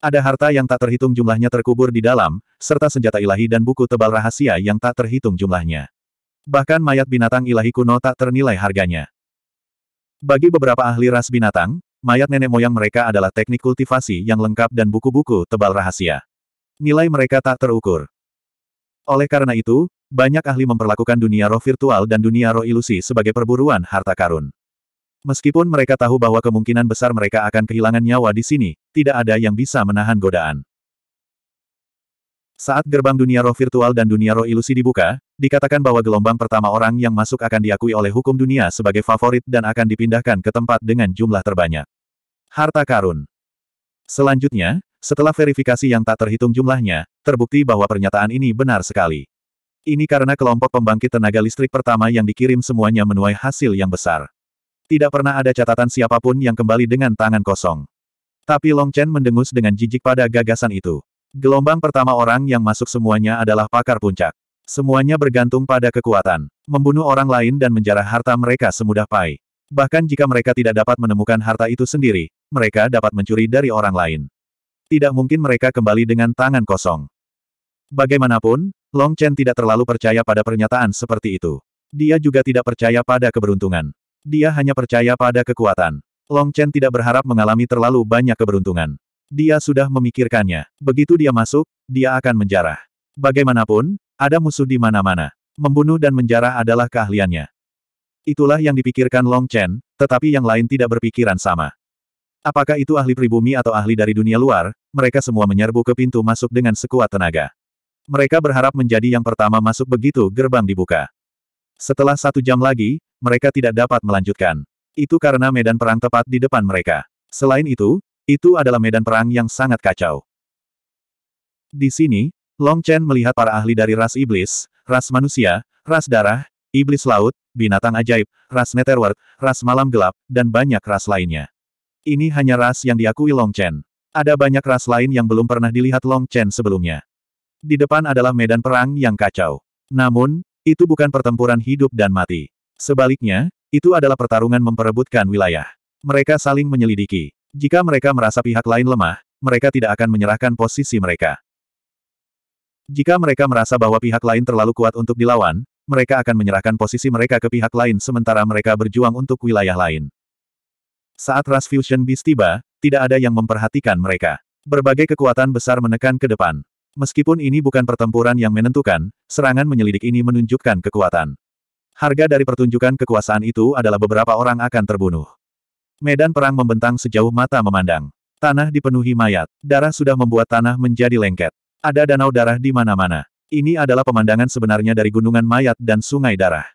Ada harta yang tak terhitung jumlahnya terkubur di dalam, serta senjata ilahi dan buku tebal rahasia yang tak terhitung jumlahnya. Bahkan mayat binatang ilahi kuno tak ternilai harganya. Bagi beberapa ahli ras binatang, mayat nenek moyang mereka adalah teknik kultivasi yang lengkap dan buku-buku tebal rahasia nilai mereka tak terukur. Oleh karena itu, banyak ahli memperlakukan dunia roh virtual dan dunia roh ilusi sebagai perburuan harta karun. Meskipun mereka tahu bahwa kemungkinan besar mereka akan kehilangan nyawa di sini, tidak ada yang bisa menahan godaan. Saat gerbang dunia roh virtual dan dunia roh ilusi dibuka, dikatakan bahwa gelombang pertama orang yang masuk akan diakui oleh hukum dunia sebagai favorit dan akan dipindahkan ke tempat dengan jumlah terbanyak. Harta karun. Selanjutnya, setelah verifikasi yang tak terhitung jumlahnya, terbukti bahwa pernyataan ini benar sekali. Ini karena kelompok pembangkit tenaga listrik pertama yang dikirim semuanya menuai hasil yang besar. Tidak pernah ada catatan siapapun yang kembali dengan tangan kosong. Tapi Long Chen mendengus dengan jijik pada gagasan itu. Gelombang pertama orang yang masuk semuanya adalah pakar puncak. Semuanya bergantung pada kekuatan, membunuh orang lain dan menjarah harta mereka semudah pai. Bahkan jika mereka tidak dapat menemukan harta itu sendiri, mereka dapat mencuri dari orang lain tidak mungkin mereka kembali dengan tangan kosong. Bagaimanapun, Long Chen tidak terlalu percaya pada pernyataan seperti itu. Dia juga tidak percaya pada keberuntungan. Dia hanya percaya pada kekuatan. Long Chen tidak berharap mengalami terlalu banyak keberuntungan. Dia sudah memikirkannya. Begitu dia masuk, dia akan menjarah. Bagaimanapun, ada musuh di mana-mana. Membunuh dan menjarah adalah keahliannya. Itulah yang dipikirkan Long Chen, tetapi yang lain tidak berpikiran sama. Apakah itu ahli pribumi atau ahli dari dunia luar, mereka semua menyerbu ke pintu masuk dengan sekuat tenaga. Mereka berharap menjadi yang pertama masuk begitu gerbang dibuka. Setelah satu jam lagi, mereka tidak dapat melanjutkan. Itu karena medan perang tepat di depan mereka. Selain itu, itu adalah medan perang yang sangat kacau. Di sini, Long Chen melihat para ahli dari ras iblis, ras manusia, ras darah, iblis laut, binatang ajaib, ras netherworld, ras malam gelap, dan banyak ras lainnya. Ini hanya ras yang diakui Long Chen. Ada banyak ras lain yang belum pernah dilihat Long Chen sebelumnya. Di depan adalah medan perang yang kacau. Namun, itu bukan pertempuran hidup dan mati. Sebaliknya, itu adalah pertarungan memperebutkan wilayah. Mereka saling menyelidiki. Jika mereka merasa pihak lain lemah, mereka tidak akan menyerahkan posisi mereka. Jika mereka merasa bahwa pihak lain terlalu kuat untuk dilawan, mereka akan menyerahkan posisi mereka ke pihak lain sementara mereka berjuang untuk wilayah lain. Saat Ras Fusion Beast tiba, tidak ada yang memperhatikan mereka. Berbagai kekuatan besar menekan ke depan. Meskipun ini bukan pertempuran yang menentukan, serangan menyelidik ini menunjukkan kekuatan. Harga dari pertunjukan kekuasaan itu adalah beberapa orang akan terbunuh. Medan perang membentang sejauh mata memandang. Tanah dipenuhi mayat. Darah sudah membuat tanah menjadi lengket. Ada danau darah di mana-mana. Ini adalah pemandangan sebenarnya dari gunungan mayat dan sungai darah.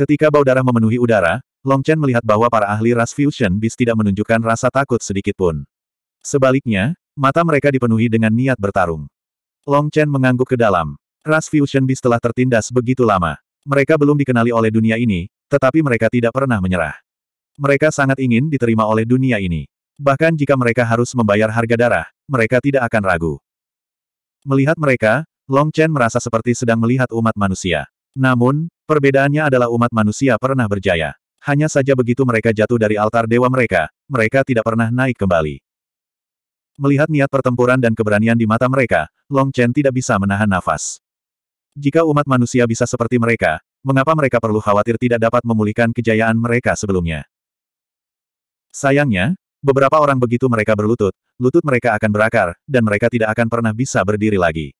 Ketika bau darah memenuhi udara, Long Chen melihat bahwa para ahli ras fusion bis tidak menunjukkan rasa takut sedikitpun. Sebaliknya, mata mereka dipenuhi dengan niat bertarung. Long Chen mengangguk ke dalam. Ras fusion bis telah tertindas begitu lama. Mereka belum dikenali oleh dunia ini, tetapi mereka tidak pernah menyerah. Mereka sangat ingin diterima oleh dunia ini. Bahkan jika mereka harus membayar harga darah, mereka tidak akan ragu. Melihat mereka, Long Chen merasa seperti sedang melihat umat manusia. Namun, perbedaannya adalah umat manusia pernah berjaya. Hanya saja begitu mereka jatuh dari altar dewa mereka, mereka tidak pernah naik kembali. Melihat niat pertempuran dan keberanian di mata mereka, Long Chen tidak bisa menahan nafas. Jika umat manusia bisa seperti mereka, mengapa mereka perlu khawatir tidak dapat memulihkan kejayaan mereka sebelumnya? Sayangnya, beberapa orang begitu mereka berlutut, lutut mereka akan berakar, dan mereka tidak akan pernah bisa berdiri lagi.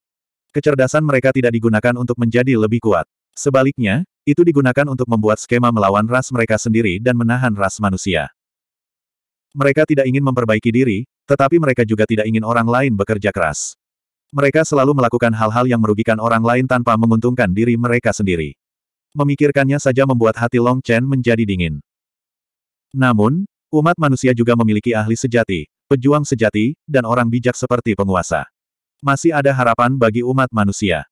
Kecerdasan mereka tidak digunakan untuk menjadi lebih kuat. Sebaliknya, itu digunakan untuk membuat skema melawan ras mereka sendiri dan menahan ras manusia. Mereka tidak ingin memperbaiki diri, tetapi mereka juga tidak ingin orang lain bekerja keras. Mereka selalu melakukan hal-hal yang merugikan orang lain tanpa menguntungkan diri mereka sendiri. Memikirkannya saja membuat hati Long Chen menjadi dingin. Namun, umat manusia juga memiliki ahli sejati, pejuang sejati, dan orang bijak seperti penguasa. Masih ada harapan bagi umat manusia.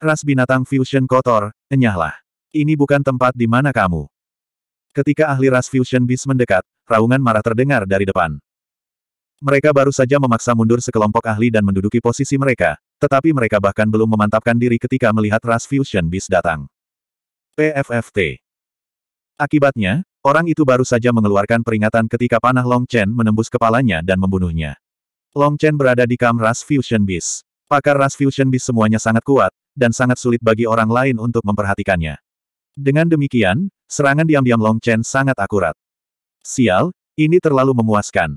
Ras binatang fusion kotor, enyahlah. Ini bukan tempat di mana kamu. Ketika ahli ras Fusion Beast mendekat, raungan marah terdengar dari depan. Mereka baru saja memaksa mundur sekelompok ahli dan menduduki posisi mereka, tetapi mereka bahkan belum memantapkan diri ketika melihat ras Fusion Beast datang. PFFT Akibatnya, orang itu baru saja mengeluarkan peringatan ketika panah Long Chen menembus kepalanya dan membunuhnya. Long Chen berada di kam ras Fusion Beast. Pakar ras Fusion Beast semuanya sangat kuat, dan sangat sulit bagi orang lain untuk memperhatikannya. Dengan demikian, serangan diam-diam Long Chen sangat akurat. Sial, ini terlalu memuaskan.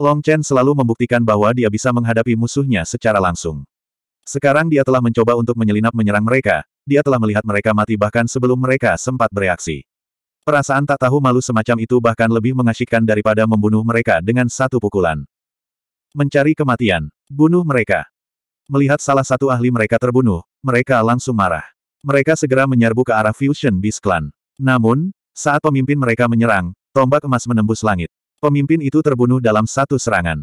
Long Chen selalu membuktikan bahwa dia bisa menghadapi musuhnya secara langsung. Sekarang dia telah mencoba untuk menyelinap menyerang mereka, dia telah melihat mereka mati bahkan sebelum mereka sempat bereaksi. Perasaan tak tahu malu semacam itu bahkan lebih mengasyikkan daripada membunuh mereka dengan satu pukulan. Mencari kematian. Bunuh mereka. Melihat salah satu ahli mereka terbunuh, mereka langsung marah. Mereka segera menyerbu ke arah Fusion Beast Clan. Namun, saat pemimpin mereka menyerang, tombak emas menembus langit. Pemimpin itu terbunuh dalam satu serangan.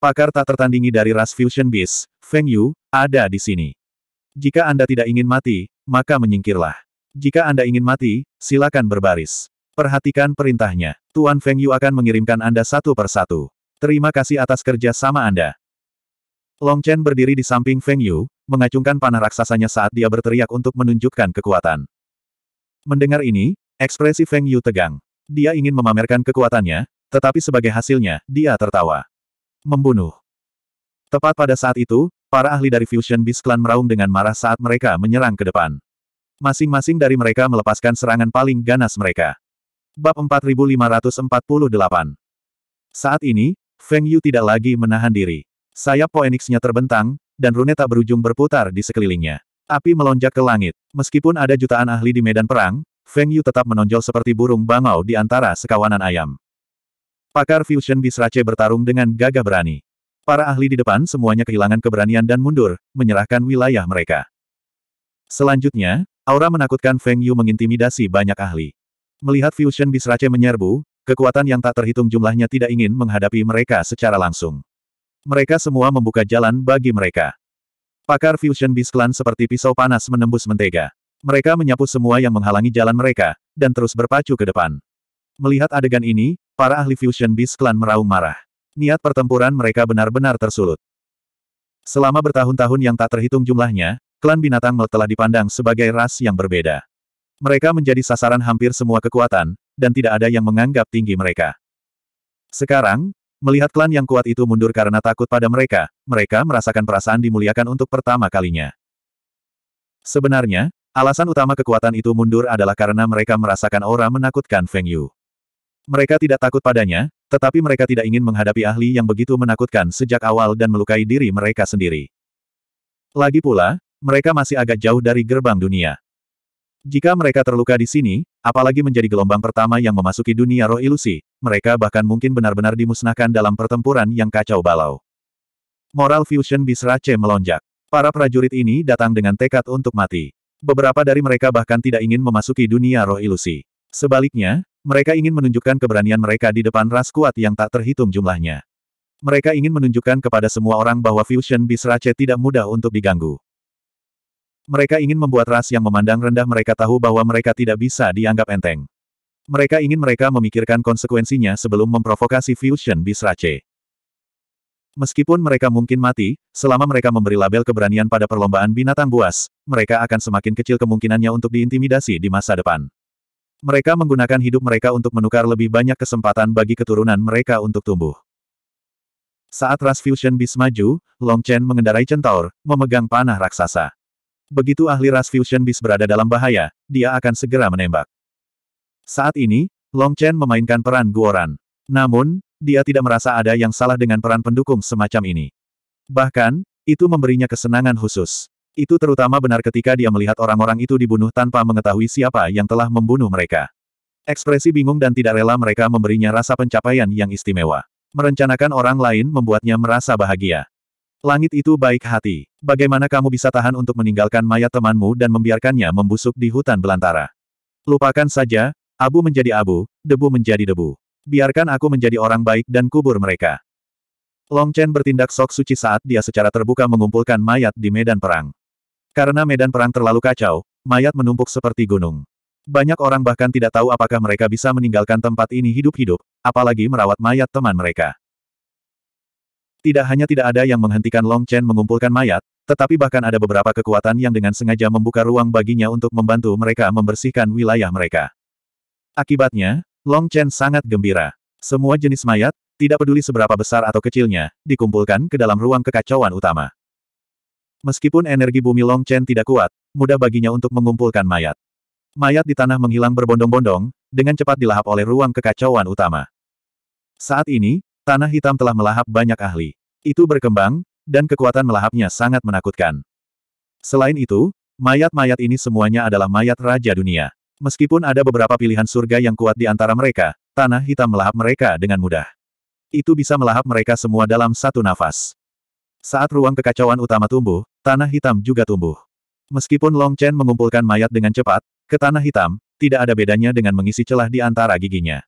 Pakar tak tertandingi dari ras Fusion Beast, Feng Yu, ada di sini. Jika Anda tidak ingin mati, maka menyingkirlah. Jika Anda ingin mati, silakan berbaris. Perhatikan perintahnya. Tuan Feng Yu akan mengirimkan Anda satu persatu. Terima kasih atas kerja sama Anda. Long Chen berdiri di samping Feng Yu, mengacungkan panah raksasanya saat dia berteriak untuk menunjukkan kekuatan. Mendengar ini, ekspresi Feng Yu tegang. Dia ingin memamerkan kekuatannya, tetapi sebagai hasilnya, dia tertawa. Membunuh. Tepat pada saat itu, para ahli dari Fusion Beast Clan meraung dengan marah saat mereka menyerang ke depan. Masing-masing dari mereka melepaskan serangan paling ganas mereka. Bab 4548 Saat ini, Feng Yu tidak lagi menahan diri. Sayap poeniksnya terbentang, dan rune tak berujung berputar di sekelilingnya. Api melonjak ke langit. Meskipun ada jutaan ahli di medan perang, Feng Yu tetap menonjol seperti burung bangau di antara sekawanan ayam. Pakar Fusion Bisrace bertarung dengan gagah berani. Para ahli di depan semuanya kehilangan keberanian dan mundur, menyerahkan wilayah mereka. Selanjutnya, aura menakutkan Feng Yu mengintimidasi banyak ahli. Melihat Fusion Bisrace menyerbu, kekuatan yang tak terhitung jumlahnya tidak ingin menghadapi mereka secara langsung. Mereka semua membuka jalan bagi mereka. Pakar Fusion Beast Clan seperti pisau panas menembus mentega. Mereka menyapu semua yang menghalangi jalan mereka, dan terus berpacu ke depan. Melihat adegan ini, para ahli Fusion Beast Clan meraung marah. Niat pertempuran mereka benar-benar tersulut. Selama bertahun-tahun yang tak terhitung jumlahnya, klan binatang Mel telah dipandang sebagai ras yang berbeda. Mereka menjadi sasaran hampir semua kekuatan, dan tidak ada yang menganggap tinggi mereka. Sekarang, Melihat klan yang kuat itu mundur karena takut pada mereka, mereka merasakan perasaan dimuliakan untuk pertama kalinya. Sebenarnya, alasan utama kekuatan itu mundur adalah karena mereka merasakan aura menakutkan Feng Yu. Mereka tidak takut padanya, tetapi mereka tidak ingin menghadapi ahli yang begitu menakutkan sejak awal dan melukai diri mereka sendiri. Lagi pula, mereka masih agak jauh dari gerbang dunia. Jika mereka terluka di sini, apalagi menjadi gelombang pertama yang memasuki dunia roh ilusi, mereka bahkan mungkin benar-benar dimusnahkan dalam pertempuran yang kacau balau. Moral Fusion Bisrace melonjak. Para prajurit ini datang dengan tekad untuk mati. Beberapa dari mereka bahkan tidak ingin memasuki dunia roh ilusi. Sebaliknya, mereka ingin menunjukkan keberanian mereka di depan ras kuat yang tak terhitung jumlahnya. Mereka ingin menunjukkan kepada semua orang bahwa Fusion Bisrace tidak mudah untuk diganggu. Mereka ingin membuat ras yang memandang rendah mereka tahu bahwa mereka tidak bisa dianggap enteng. Mereka ingin mereka memikirkan konsekuensinya sebelum memprovokasi fusion Bisrace. Meskipun mereka mungkin mati, selama mereka memberi label keberanian pada perlombaan binatang buas, mereka akan semakin kecil kemungkinannya untuk diintimidasi di masa depan. Mereka menggunakan hidup mereka untuk menukar lebih banyak kesempatan bagi keturunan mereka untuk tumbuh. Saat ras fusion bis maju, Long Chen mengendarai centaur, memegang panah raksasa. Begitu ahli ras fusion beast berada dalam bahaya, dia akan segera menembak. Saat ini, Long Chen memainkan peran Guoran. Namun, dia tidak merasa ada yang salah dengan peran pendukung semacam ini. Bahkan, itu memberinya kesenangan khusus. Itu terutama benar ketika dia melihat orang-orang itu dibunuh tanpa mengetahui siapa yang telah membunuh mereka. Ekspresi bingung dan tidak rela mereka memberinya rasa pencapaian yang istimewa. Merencanakan orang lain membuatnya merasa bahagia. Langit itu baik hati. Bagaimana kamu bisa tahan untuk meninggalkan mayat temanmu dan membiarkannya membusuk di hutan belantara? Lupakan saja, abu menjadi abu, debu menjadi debu. Biarkan aku menjadi orang baik dan kubur mereka. Long Chen bertindak sok suci saat dia secara terbuka mengumpulkan mayat di medan perang. Karena medan perang terlalu kacau, mayat menumpuk seperti gunung. Banyak orang bahkan tidak tahu apakah mereka bisa meninggalkan tempat ini hidup-hidup, apalagi merawat mayat teman mereka. Tidak hanya tidak ada yang menghentikan Long Chen mengumpulkan mayat, tetapi bahkan ada beberapa kekuatan yang dengan sengaja membuka ruang baginya untuk membantu mereka membersihkan wilayah mereka. Akibatnya, Long Chen sangat gembira. Semua jenis mayat, tidak peduli seberapa besar atau kecilnya, dikumpulkan ke dalam ruang kekacauan utama. Meskipun energi bumi Long Chen tidak kuat, mudah baginya untuk mengumpulkan mayat. Mayat di tanah menghilang berbondong-bondong, dengan cepat dilahap oleh ruang kekacauan utama. Saat ini, Tanah hitam telah melahap banyak ahli. Itu berkembang, dan kekuatan melahapnya sangat menakutkan. Selain itu, mayat-mayat ini semuanya adalah mayat Raja Dunia. Meskipun ada beberapa pilihan surga yang kuat di antara mereka, tanah hitam melahap mereka dengan mudah. Itu bisa melahap mereka semua dalam satu nafas. Saat ruang kekacauan utama tumbuh, tanah hitam juga tumbuh. Meskipun Long Chen mengumpulkan mayat dengan cepat, ke tanah hitam, tidak ada bedanya dengan mengisi celah di antara giginya.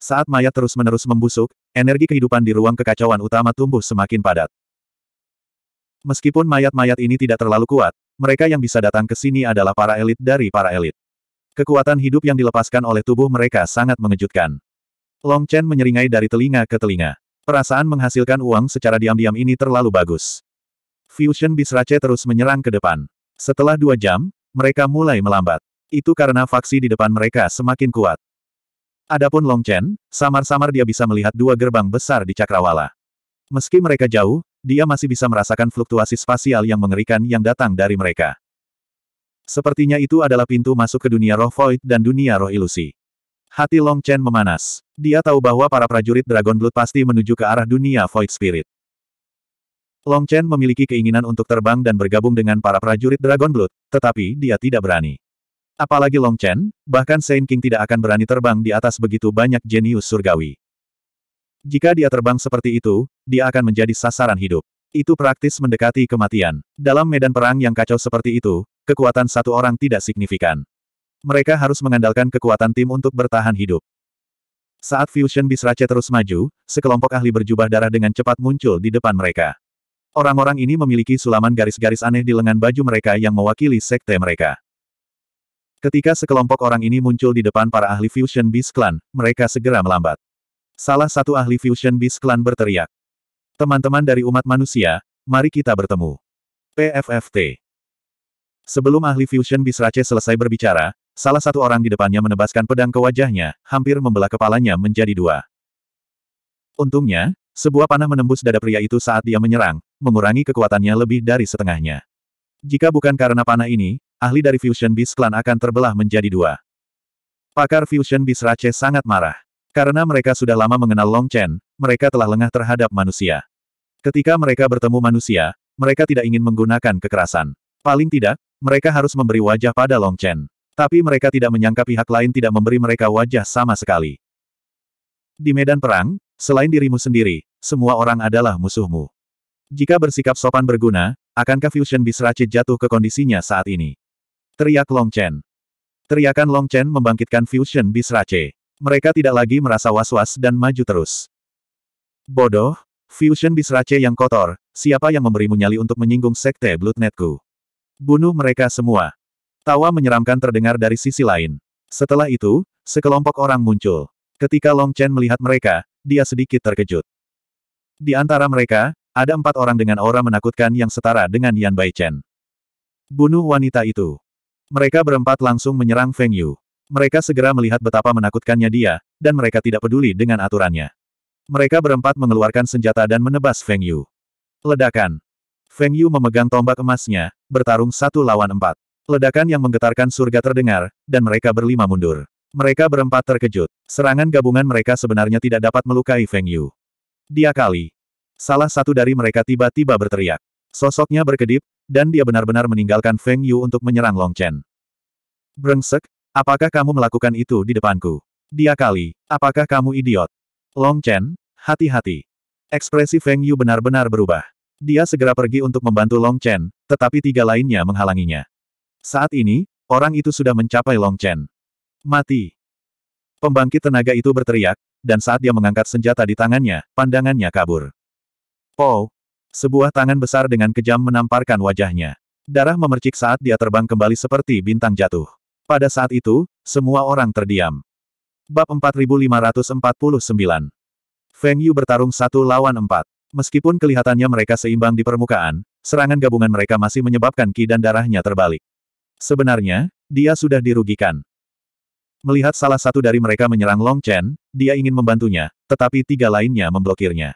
Saat mayat terus-menerus membusuk, energi kehidupan di ruang kekacauan utama tumbuh semakin padat. Meskipun mayat-mayat ini tidak terlalu kuat, mereka yang bisa datang ke sini adalah para elit dari para elit. Kekuatan hidup yang dilepaskan oleh tubuh mereka sangat mengejutkan. Long Chen menyeringai dari telinga ke telinga. Perasaan menghasilkan uang secara diam-diam ini terlalu bagus. Fusion Bisrace terus menyerang ke depan. Setelah dua jam, mereka mulai melambat. Itu karena faksi di depan mereka semakin kuat. Adapun Long Chen, samar-samar dia bisa melihat dua gerbang besar di Cakrawala. Meski mereka jauh, dia masih bisa merasakan fluktuasi spasial yang mengerikan yang datang dari mereka. Sepertinya itu adalah pintu masuk ke dunia roh void dan dunia roh ilusi. Hati Long Chen memanas. Dia tahu bahwa para prajurit Dragon Blood pasti menuju ke arah dunia Void Spirit. Long Chen memiliki keinginan untuk terbang dan bergabung dengan para prajurit Dragon Blood, tetapi dia tidak berani. Apalagi Long Chen, bahkan Saint King tidak akan berani terbang di atas begitu banyak jenius surgawi. Jika dia terbang seperti itu, dia akan menjadi sasaran hidup. Itu praktis mendekati kematian. Dalam medan perang yang kacau seperti itu, kekuatan satu orang tidak signifikan. Mereka harus mengandalkan kekuatan tim untuk bertahan hidup. Saat Fusion Bisrace terus maju, sekelompok ahli berjubah darah dengan cepat muncul di depan mereka. Orang-orang ini memiliki sulaman garis-garis aneh di lengan baju mereka yang mewakili sekte mereka. Ketika sekelompok orang ini muncul di depan para ahli Fusion Beast Clan, mereka segera melambat. Salah satu ahli Fusion Beast Clan berteriak. Teman-teman dari umat manusia, mari kita bertemu. PFFT. Sebelum ahli Fusion Rache selesai berbicara, salah satu orang di depannya menebaskan pedang ke wajahnya, hampir membelah kepalanya menjadi dua. Untungnya, sebuah panah menembus dada pria itu saat dia menyerang, mengurangi kekuatannya lebih dari setengahnya. Jika bukan karena panah ini, ahli dari Fusion Beast Clan akan terbelah menjadi dua. Pakar Fusion Beast Rache sangat marah. Karena mereka sudah lama mengenal Long Chen, mereka telah lengah terhadap manusia. Ketika mereka bertemu manusia, mereka tidak ingin menggunakan kekerasan. Paling tidak, mereka harus memberi wajah pada Long Chen. Tapi mereka tidak menyangka pihak lain tidak memberi mereka wajah sama sekali. Di medan perang, selain dirimu sendiri, semua orang adalah musuhmu. Jika bersikap sopan berguna, akankah Fusion Bisrace jatuh ke kondisinya saat ini? Teriak Long Chen. Teriakan Long Chen membangkitkan fusion Rache. Mereka tidak lagi merasa was-was dan maju terus. Bodoh, fusion Rache yang kotor, siapa yang memberimu nyali untuk menyinggung sekte Bloodnetku? Bunuh mereka semua. Tawa menyeramkan terdengar dari sisi lain. Setelah itu, sekelompok orang muncul. Ketika Long Chen melihat mereka, dia sedikit terkejut. Di antara mereka, ada empat orang dengan aura menakutkan yang setara dengan Yan Bai Chen. Bunuh wanita itu. Mereka berempat langsung menyerang Feng Yu. Mereka segera melihat betapa menakutkannya dia, dan mereka tidak peduli dengan aturannya. Mereka berempat mengeluarkan senjata dan menebas Feng Yu. Ledakan. Feng Yu memegang tombak emasnya, bertarung satu lawan empat. Ledakan yang menggetarkan surga terdengar, dan mereka berlima mundur. Mereka berempat terkejut. Serangan gabungan mereka sebenarnya tidak dapat melukai Feng Yu. Dia kali. Salah satu dari mereka tiba-tiba berteriak. Sosoknya berkedip, dan dia benar-benar meninggalkan Feng Yu untuk menyerang Long Chen. Brengsek, apakah kamu melakukan itu di depanku? Dia kali, apakah kamu idiot? Long Chen, hati-hati. Ekspresi Feng Yu benar-benar berubah. Dia segera pergi untuk membantu Long Chen, tetapi tiga lainnya menghalanginya. Saat ini, orang itu sudah mencapai Long Chen. Mati. Pembangkit tenaga itu berteriak, dan saat dia mengangkat senjata di tangannya, pandangannya kabur. Oh. Sebuah tangan besar dengan kejam menamparkan wajahnya. Darah memercik saat dia terbang kembali seperti bintang jatuh. Pada saat itu, semua orang terdiam. Bab 4549 Feng Yu bertarung satu lawan empat. Meskipun kelihatannya mereka seimbang di permukaan, serangan gabungan mereka masih menyebabkan ki dan darahnya terbalik. Sebenarnya, dia sudah dirugikan. Melihat salah satu dari mereka menyerang Long Chen, dia ingin membantunya, tetapi tiga lainnya memblokirnya.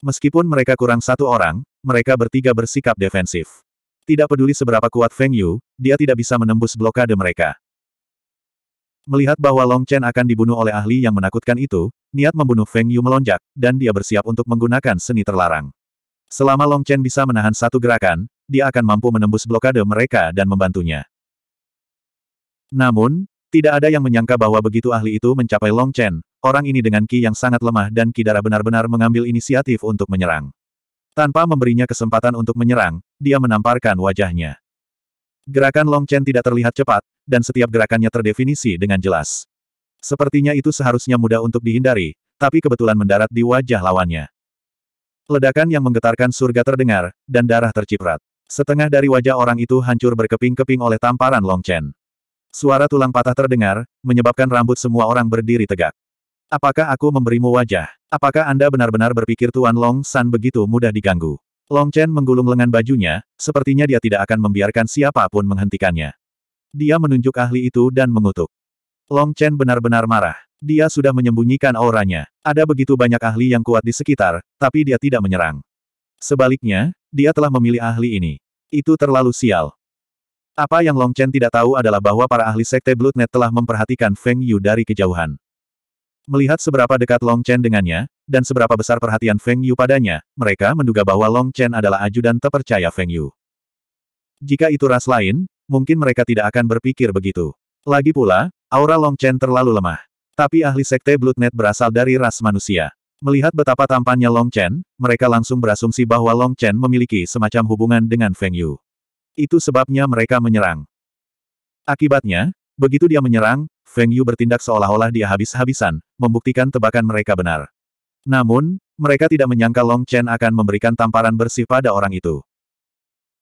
Meskipun mereka kurang satu orang, mereka bertiga bersikap defensif. Tidak peduli seberapa kuat Feng Yu, dia tidak bisa menembus blokade mereka. Melihat bahwa Long Chen akan dibunuh oleh ahli yang menakutkan itu, niat membunuh Feng Yu melonjak, dan dia bersiap untuk menggunakan seni terlarang. Selama Long Chen bisa menahan satu gerakan, dia akan mampu menembus blokade mereka dan membantunya. Namun, tidak ada yang menyangka bahwa begitu ahli itu mencapai Long Chen, orang ini dengan Ki yang sangat lemah dan Ki darah benar-benar mengambil inisiatif untuk menyerang. Tanpa memberinya kesempatan untuk menyerang, dia menamparkan wajahnya. Gerakan Long Chen tidak terlihat cepat, dan setiap gerakannya terdefinisi dengan jelas. Sepertinya itu seharusnya mudah untuk dihindari, tapi kebetulan mendarat di wajah lawannya. Ledakan yang menggetarkan surga terdengar, dan darah terciprat. Setengah dari wajah orang itu hancur berkeping-keping oleh tamparan Long Chen. Suara tulang patah terdengar, menyebabkan rambut semua orang berdiri tegak. Apakah aku memberimu wajah? Apakah Anda benar-benar berpikir Tuan Long San begitu mudah diganggu? Long Chen menggulung lengan bajunya, sepertinya dia tidak akan membiarkan siapapun menghentikannya. Dia menunjuk ahli itu dan mengutuk. Long Chen benar-benar marah. Dia sudah menyembunyikan auranya. Ada begitu banyak ahli yang kuat di sekitar, tapi dia tidak menyerang. Sebaliknya, dia telah memilih ahli ini. Itu terlalu sial. Apa yang Long Chen tidak tahu adalah bahwa para ahli sekte Bloodnet telah memperhatikan Feng Yu dari kejauhan. Melihat seberapa dekat Long Chen dengannya, dan seberapa besar perhatian Feng Yu padanya, mereka menduga bahwa Long Chen adalah ajudan terpercaya Feng Yu. Jika itu ras lain, mungkin mereka tidak akan berpikir begitu. Lagi pula, aura Long Chen terlalu lemah. Tapi ahli sekte Bloodnet berasal dari ras manusia. Melihat betapa tampannya Long Chen, mereka langsung berasumsi bahwa Long Chen memiliki semacam hubungan dengan Feng Yu. Itu sebabnya mereka menyerang. Akibatnya, Begitu dia menyerang, Feng Yu bertindak seolah-olah dia habis-habisan, membuktikan tebakan mereka benar. Namun, mereka tidak menyangka Long Chen akan memberikan tamparan bersih pada orang itu.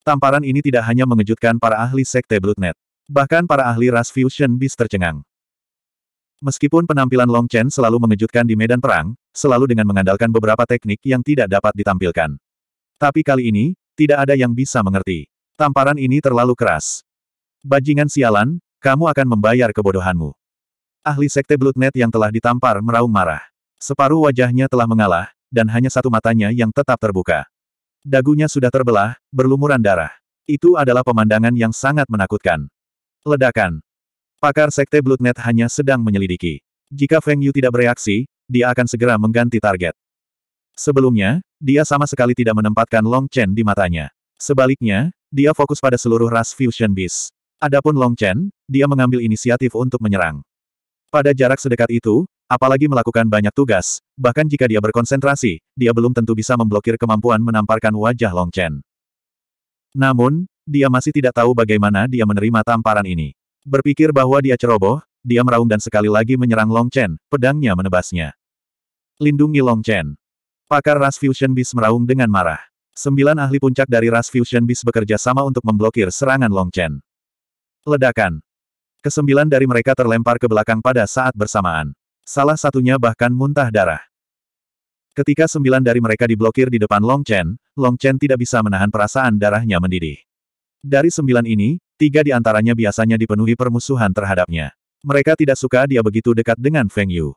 Tamparan ini tidak hanya mengejutkan para ahli sekte Bloodnet. Bahkan para ahli ras Fusion Beast tercengang. Meskipun penampilan Long Chen selalu mengejutkan di medan perang, selalu dengan mengandalkan beberapa teknik yang tidak dapat ditampilkan. Tapi kali ini, tidak ada yang bisa mengerti. Tamparan ini terlalu keras. Bajingan sialan, kamu akan membayar kebodohanmu. Ahli sekte Bloodnet yang telah ditampar meraung marah. Separuh wajahnya telah mengalah, dan hanya satu matanya yang tetap terbuka. Dagunya sudah terbelah, berlumuran darah. Itu adalah pemandangan yang sangat menakutkan. Ledakan. Pakar sekte Bloodnet hanya sedang menyelidiki. Jika Feng Yu tidak bereaksi, dia akan segera mengganti target. Sebelumnya, dia sama sekali tidak menempatkan Long Chen di matanya. Sebaliknya, dia fokus pada seluruh ras Fusion Beast. Adapun Long Chen, dia mengambil inisiatif untuk menyerang. Pada jarak sedekat itu, apalagi melakukan banyak tugas, bahkan jika dia berkonsentrasi, dia belum tentu bisa memblokir kemampuan menamparkan wajah Long Chen. Namun, dia masih tidak tahu bagaimana dia menerima tamparan ini. Berpikir bahwa dia ceroboh, dia meraung dan sekali lagi menyerang Long Chen, pedangnya menebasnya. Lindungi Long Chen. Pakar Ras Fusion Beast meraung dengan marah. Sembilan ahli puncak dari Ras Fusion Beast bekerja sama untuk memblokir serangan Long Chen. Ledakan. Kesembilan dari mereka terlempar ke belakang pada saat bersamaan. Salah satunya bahkan muntah darah. Ketika sembilan dari mereka diblokir di depan Long Chen, Long Chen tidak bisa menahan perasaan darahnya mendidih. Dari sembilan ini, tiga di antaranya biasanya dipenuhi permusuhan terhadapnya. Mereka tidak suka dia begitu dekat dengan Feng Yu.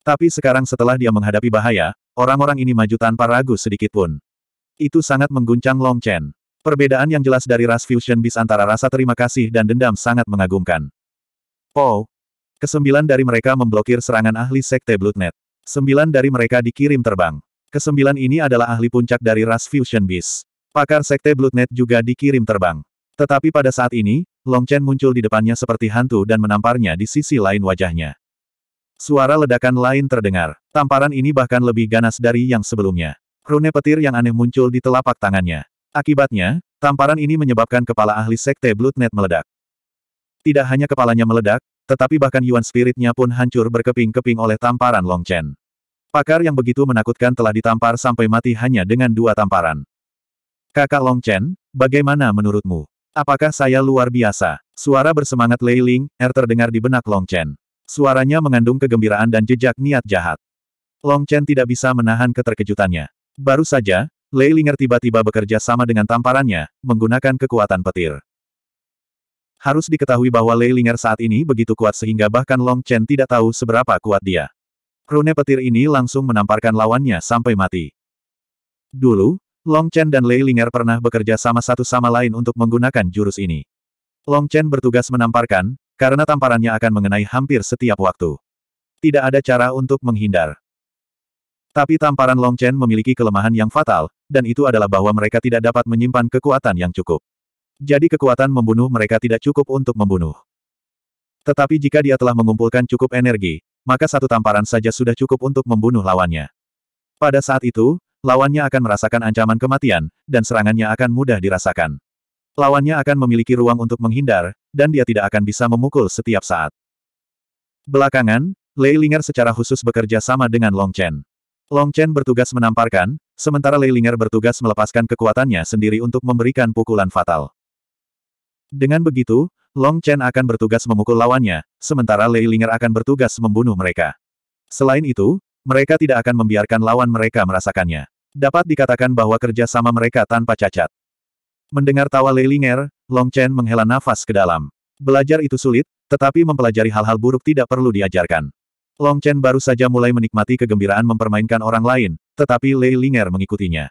Tapi sekarang setelah dia menghadapi bahaya, orang-orang ini maju tanpa ragu sedikitpun. Itu sangat mengguncang Long Chen. Perbedaan yang jelas dari ras fusion bis antara rasa terima kasih dan dendam sangat mengagumkan. Oh, Kesembilan dari mereka memblokir serangan ahli sekte Bloodnet. Sembilan dari mereka dikirim terbang. Kesembilan ini adalah ahli puncak dari ras fusion bis. Pakar sekte Bloodnet juga dikirim terbang. Tetapi pada saat ini, Long Chen muncul di depannya seperti hantu dan menamparnya di sisi lain wajahnya. Suara ledakan lain terdengar. Tamparan ini bahkan lebih ganas dari yang sebelumnya. Rune petir yang aneh muncul di telapak tangannya. Akibatnya, tamparan ini menyebabkan kepala ahli sekte Bloodnet meledak. Tidak hanya kepalanya meledak, tetapi bahkan Yuan Spiritnya pun hancur berkeping-keping oleh tamparan Long Chen. Pakar yang begitu menakutkan telah ditampar sampai mati hanya dengan dua tamparan. Kakak Long Chen, bagaimana menurutmu? Apakah saya luar biasa? Suara bersemangat Lei Ling, Er terdengar di benak Long Chen. Suaranya mengandung kegembiraan dan jejak niat jahat. Long Chen tidak bisa menahan keterkejutannya. Baru saja, Lei Linger tiba-tiba bekerja sama dengan tamparannya, menggunakan kekuatan petir. Harus diketahui bahwa Lei Linger saat ini begitu kuat sehingga bahkan Long Chen tidak tahu seberapa kuat dia. Rune petir ini langsung menamparkan lawannya sampai mati. Dulu, Long Chen dan Lei Linger pernah bekerja sama satu sama lain untuk menggunakan jurus ini. Long Chen bertugas menamparkan, karena tamparannya akan mengenai hampir setiap waktu. Tidak ada cara untuk menghindar. Tapi tamparan Long Chen memiliki kelemahan yang fatal, dan itu adalah bahwa mereka tidak dapat menyimpan kekuatan yang cukup. Jadi kekuatan membunuh mereka tidak cukup untuk membunuh. Tetapi jika dia telah mengumpulkan cukup energi, maka satu tamparan saja sudah cukup untuk membunuh lawannya. Pada saat itu, lawannya akan merasakan ancaman kematian, dan serangannya akan mudah dirasakan. Lawannya akan memiliki ruang untuk menghindar, dan dia tidak akan bisa memukul setiap saat. Belakangan, Lei Linger secara khusus bekerja sama dengan Long Chen. Long Chen bertugas menamparkan, sementara Lei Ling'er bertugas melepaskan kekuatannya sendiri untuk memberikan pukulan fatal. Dengan begitu, Long Chen akan bertugas memukul lawannya, sementara Lei Ling'er akan bertugas membunuh mereka. Selain itu, mereka tidak akan membiarkan lawan mereka merasakannya. Dapat dikatakan bahwa kerja sama mereka tanpa cacat. Mendengar tawa Lei Ling'er, Long Chen menghela nafas ke dalam. Belajar itu sulit, tetapi mempelajari hal-hal buruk tidak perlu diajarkan. Long Chen baru saja mulai menikmati kegembiraan mempermainkan orang lain, tetapi Lei Linger mengikutinya.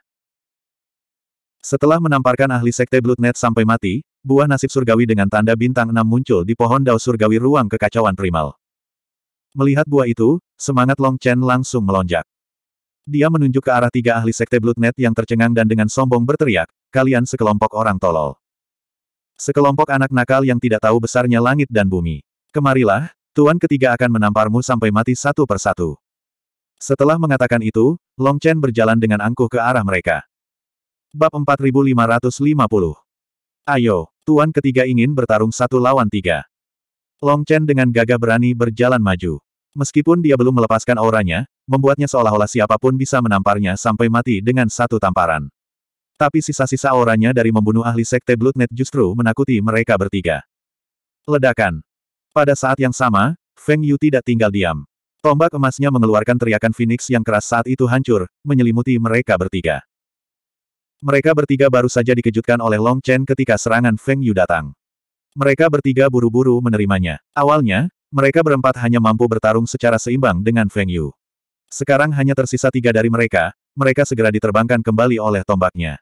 Setelah menamparkan ahli sekte Bloodnet sampai mati, buah nasib surgawi dengan tanda bintang enam muncul di pohon dao surgawi ruang kekacauan primal. Melihat buah itu, semangat Long Chen langsung melonjak. Dia menunjuk ke arah tiga ahli sekte Bloodnet yang tercengang dan dengan sombong berteriak, kalian sekelompok orang tolol. Sekelompok anak nakal yang tidak tahu besarnya langit dan bumi. Kemarilah, Tuan ketiga akan menamparmu sampai mati satu persatu. Setelah mengatakan itu, Long Chen berjalan dengan angkuh ke arah mereka. Bab 4550 Ayo, Tuan ketiga ingin bertarung satu lawan tiga. Long Chen dengan gagah berani berjalan maju. Meskipun dia belum melepaskan auranya, membuatnya seolah-olah siapapun bisa menamparnya sampai mati dengan satu tamparan. Tapi sisa-sisa auranya dari membunuh ahli sekte Bloodnet justru menakuti mereka bertiga. Ledakan. Pada saat yang sama, Feng Yu tidak tinggal diam. Tombak emasnya mengeluarkan teriakan Phoenix yang keras saat itu hancur, menyelimuti mereka bertiga. Mereka bertiga baru saja dikejutkan oleh Long Chen ketika serangan Feng Yu datang. Mereka bertiga buru-buru menerimanya. Awalnya, mereka berempat hanya mampu bertarung secara seimbang dengan Feng Yu. Sekarang hanya tersisa tiga dari mereka, mereka segera diterbangkan kembali oleh tombaknya.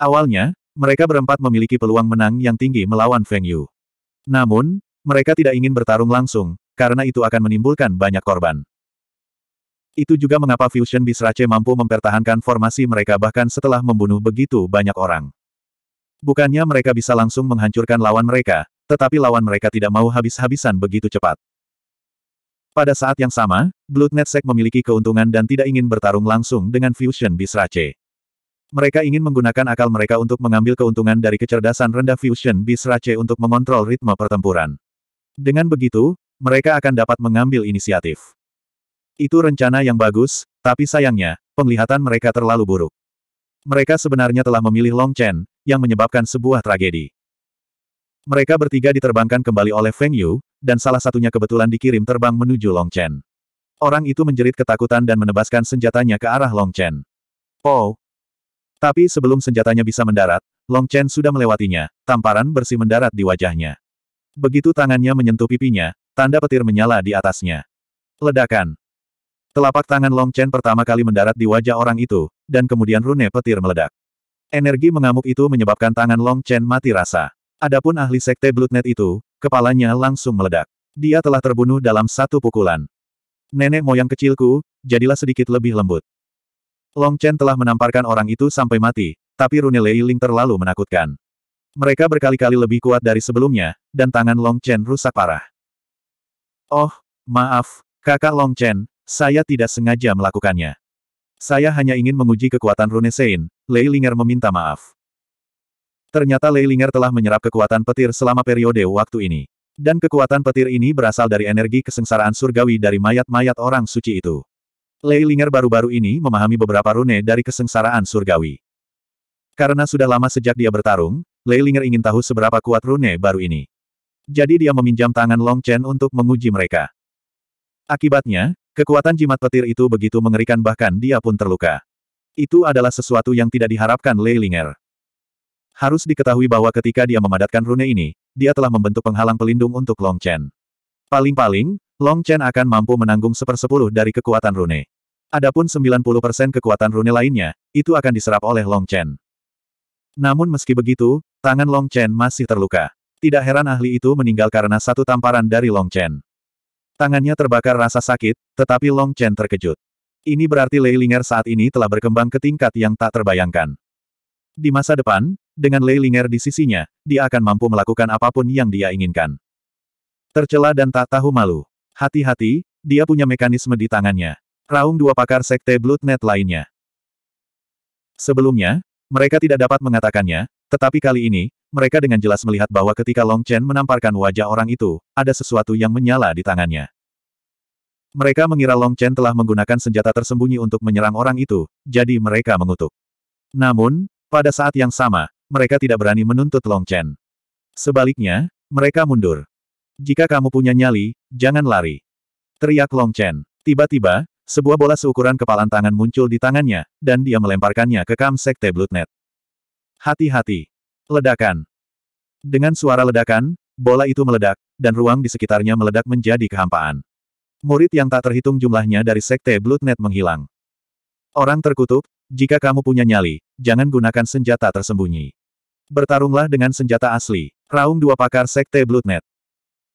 Awalnya, mereka berempat memiliki peluang menang yang tinggi melawan Feng Yu. Namun, mereka tidak ingin bertarung langsung, karena itu akan menimbulkan banyak korban. Itu juga mengapa Fusion Bisrace mampu mempertahankan formasi mereka bahkan setelah membunuh begitu banyak orang. Bukannya mereka bisa langsung menghancurkan lawan mereka, tetapi lawan mereka tidak mau habis-habisan begitu cepat. Pada saat yang sama, Bloodnetsec memiliki keuntungan dan tidak ingin bertarung langsung dengan Fusion Bisrace. Mereka ingin menggunakan akal mereka untuk mengambil keuntungan dari kecerdasan rendah Fusion Bisrace untuk mengontrol ritme pertempuran. Dengan begitu, mereka akan dapat mengambil inisiatif. Itu rencana yang bagus, tapi sayangnya, penglihatan mereka terlalu buruk. Mereka sebenarnya telah memilih Long Chen, yang menyebabkan sebuah tragedi. Mereka bertiga diterbangkan kembali oleh Feng Yu, dan salah satunya kebetulan dikirim terbang menuju Long Chen. Orang itu menjerit ketakutan dan menebaskan senjatanya ke arah Long Chen. Oh! Tapi sebelum senjatanya bisa mendarat, Long Chen sudah melewatinya, tamparan bersih mendarat di wajahnya. Begitu tangannya menyentuh pipinya, tanda petir menyala di atasnya. Ledakan. Telapak tangan Long Chen pertama kali mendarat di wajah orang itu, dan kemudian rune petir meledak. Energi mengamuk itu menyebabkan tangan Long Chen mati rasa. Adapun ahli sekte Bloodnet itu, kepalanya langsung meledak. Dia telah terbunuh dalam satu pukulan. Nenek moyang kecilku, jadilah sedikit lebih lembut. Long Chen telah menamparkan orang itu sampai mati, tapi rune Lei Ling terlalu menakutkan. Mereka berkali-kali lebih kuat dari sebelumnya, dan tangan Long Chen rusak parah. Oh, maaf, kakak Long Chen, saya tidak sengaja melakukannya. Saya hanya ingin menguji kekuatan Rune Sein, Lei Linger meminta maaf. Ternyata Lei Linger telah menyerap kekuatan petir selama periode waktu ini. Dan kekuatan petir ini berasal dari energi kesengsaraan surgawi dari mayat-mayat orang suci itu. Lei Linger baru-baru ini memahami beberapa rune dari kesengsaraan surgawi. Karena sudah lama sejak dia bertarung, Leilinger ingin tahu seberapa kuat rune baru ini. Jadi dia meminjam tangan Long Chen untuk menguji mereka. Akibatnya, kekuatan jimat petir itu begitu mengerikan bahkan dia pun terluka. Itu adalah sesuatu yang tidak diharapkan Leilinger. Harus diketahui bahwa ketika dia memadatkan rune ini, dia telah membentuk penghalang pelindung untuk Long Chen. Paling-paling, Long Chen akan mampu menanggung sepersepuluh dari kekuatan rune. Adapun 90% kekuatan rune lainnya, itu akan diserap oleh Long Chen. Namun meski begitu, Tangan Long Chen masih terluka. Tidak heran ahli itu meninggal karena satu tamparan dari Long Chen. Tangannya terbakar rasa sakit, tetapi Long Chen terkejut. Ini berarti Lei Linger saat ini telah berkembang ke tingkat yang tak terbayangkan. Di masa depan, dengan Lei Linger di sisinya, dia akan mampu melakukan apapun yang dia inginkan. Tercela dan tak tahu malu. Hati-hati, dia punya mekanisme di tangannya. Raung dua pakar sekte Bloodnet lainnya. Sebelumnya, mereka tidak dapat mengatakannya, tetapi kali ini, mereka dengan jelas melihat bahwa ketika Long Chen menamparkan wajah orang itu, ada sesuatu yang menyala di tangannya. Mereka mengira Long Chen telah menggunakan senjata tersembunyi untuk menyerang orang itu, jadi mereka mengutuk. Namun, pada saat yang sama, mereka tidak berani menuntut Long Chen. Sebaliknya, mereka mundur. Jika kamu punya nyali, jangan lari. Teriak Long Chen. Tiba-tiba, sebuah bola seukuran kepalan tangan muncul di tangannya, dan dia melemparkannya ke kam Sekte Bloodnet. Hati-hati. Ledakan. Dengan suara ledakan, bola itu meledak, dan ruang di sekitarnya meledak menjadi kehampaan. Murid yang tak terhitung jumlahnya dari Sekte Bloodnet menghilang. Orang terkutuk, jika kamu punya nyali, jangan gunakan senjata tersembunyi. Bertarunglah dengan senjata asli. Raung dua pakar Sekte Bloodnet.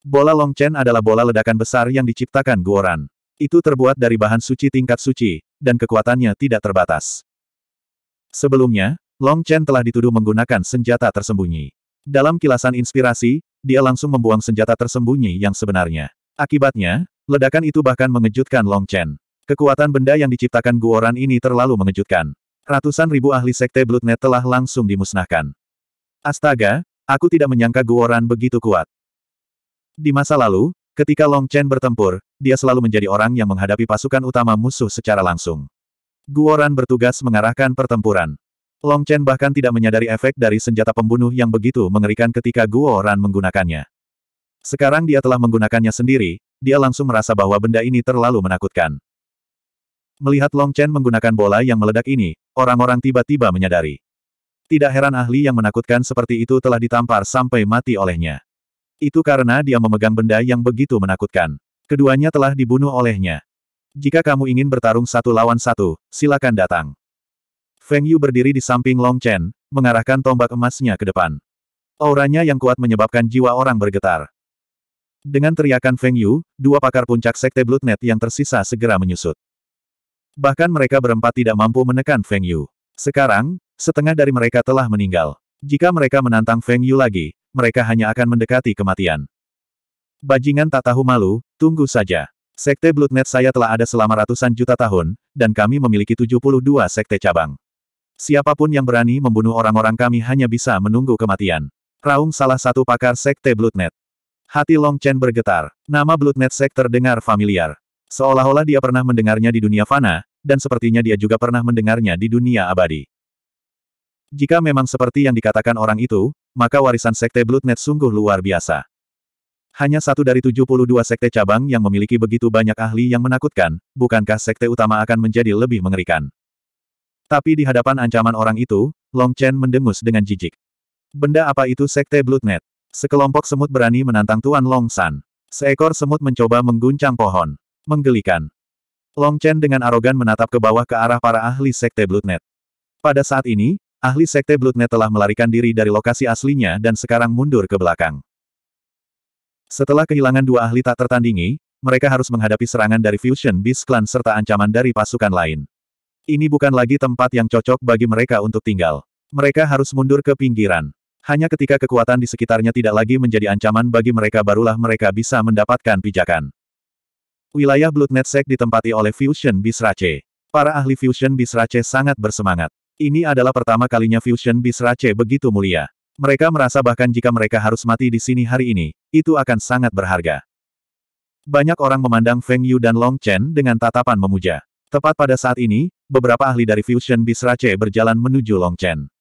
Bola Long Chen adalah bola ledakan besar yang diciptakan Guoran. Itu terbuat dari bahan suci tingkat suci, dan kekuatannya tidak terbatas. Sebelumnya, Long Chen telah dituduh menggunakan senjata tersembunyi. Dalam kilasan inspirasi, dia langsung membuang senjata tersembunyi yang sebenarnya. Akibatnya, ledakan itu bahkan mengejutkan Long Chen. Kekuatan benda yang diciptakan Guoran ini terlalu mengejutkan. Ratusan ribu ahli sekte Bloodnet telah langsung dimusnahkan. Astaga, aku tidak menyangka Guoran begitu kuat. Di masa lalu, ketika Long Chen bertempur, dia selalu menjadi orang yang menghadapi pasukan utama musuh secara langsung. Guoran bertugas mengarahkan pertempuran. Long Chen bahkan tidak menyadari efek dari senjata pembunuh yang begitu mengerikan ketika Guo Ran menggunakannya. Sekarang dia telah menggunakannya sendiri, dia langsung merasa bahwa benda ini terlalu menakutkan. Melihat Long Chen menggunakan bola yang meledak ini, orang-orang tiba-tiba menyadari. Tidak heran ahli yang menakutkan seperti itu telah ditampar sampai mati olehnya. Itu karena dia memegang benda yang begitu menakutkan. Keduanya telah dibunuh olehnya. Jika kamu ingin bertarung satu lawan satu, silakan datang. Feng Yu berdiri di samping Long Chen, mengarahkan tombak emasnya ke depan. Auranya yang kuat menyebabkan jiwa orang bergetar. Dengan teriakan Feng Yu, dua pakar puncak sekte Blood Net yang tersisa segera menyusut. Bahkan mereka berempat tidak mampu menekan Feng Yu. Sekarang, setengah dari mereka telah meninggal. Jika mereka menantang Feng Yu lagi, mereka hanya akan mendekati kematian. Bajingan tak tahu malu, tunggu saja. Sekte Blood Net saya telah ada selama ratusan juta tahun, dan kami memiliki 72 sekte cabang. Siapapun yang berani membunuh orang-orang kami hanya bisa menunggu kematian. Raung salah satu pakar sekte Bloodnet. Hati Long Chen bergetar. Nama Bloodnet Sek terdengar familiar. Seolah-olah dia pernah mendengarnya di dunia fana, dan sepertinya dia juga pernah mendengarnya di dunia abadi. Jika memang seperti yang dikatakan orang itu, maka warisan sekte Bloodnet sungguh luar biasa. Hanya satu dari 72 sekte cabang yang memiliki begitu banyak ahli yang menakutkan, bukankah sekte utama akan menjadi lebih mengerikan? Tapi di hadapan ancaman orang itu, Long Chen mendengus dengan jijik. Benda apa itu Sekte Bloodnet? Sekelompok semut berani menantang Tuan Long San. Seekor semut mencoba mengguncang pohon. Menggelikan. Long Chen dengan arogan menatap ke bawah ke arah para ahli Sekte Bloodnet. Pada saat ini, ahli Sekte Bloodnet telah melarikan diri dari lokasi aslinya dan sekarang mundur ke belakang. Setelah kehilangan dua ahli tak tertandingi, mereka harus menghadapi serangan dari Fusion Beast Clan serta ancaman dari pasukan lain. Ini bukan lagi tempat yang cocok bagi mereka untuk tinggal. Mereka harus mundur ke pinggiran. Hanya ketika kekuatan di sekitarnya tidak lagi menjadi ancaman bagi mereka barulah mereka bisa mendapatkan pijakan. Wilayah Bloodnetsek ditempati oleh Fusion Bisrace. Para ahli Fusion Bisrace sangat bersemangat. Ini adalah pertama kalinya Fusion Bisrace begitu mulia. Mereka merasa bahkan jika mereka harus mati di sini hari ini, itu akan sangat berharga. Banyak orang memandang Feng Yu dan Long Chen dengan tatapan memuja. Tepat pada saat ini, beberapa ahli dari Fusion Beast Rache berjalan menuju Longchen.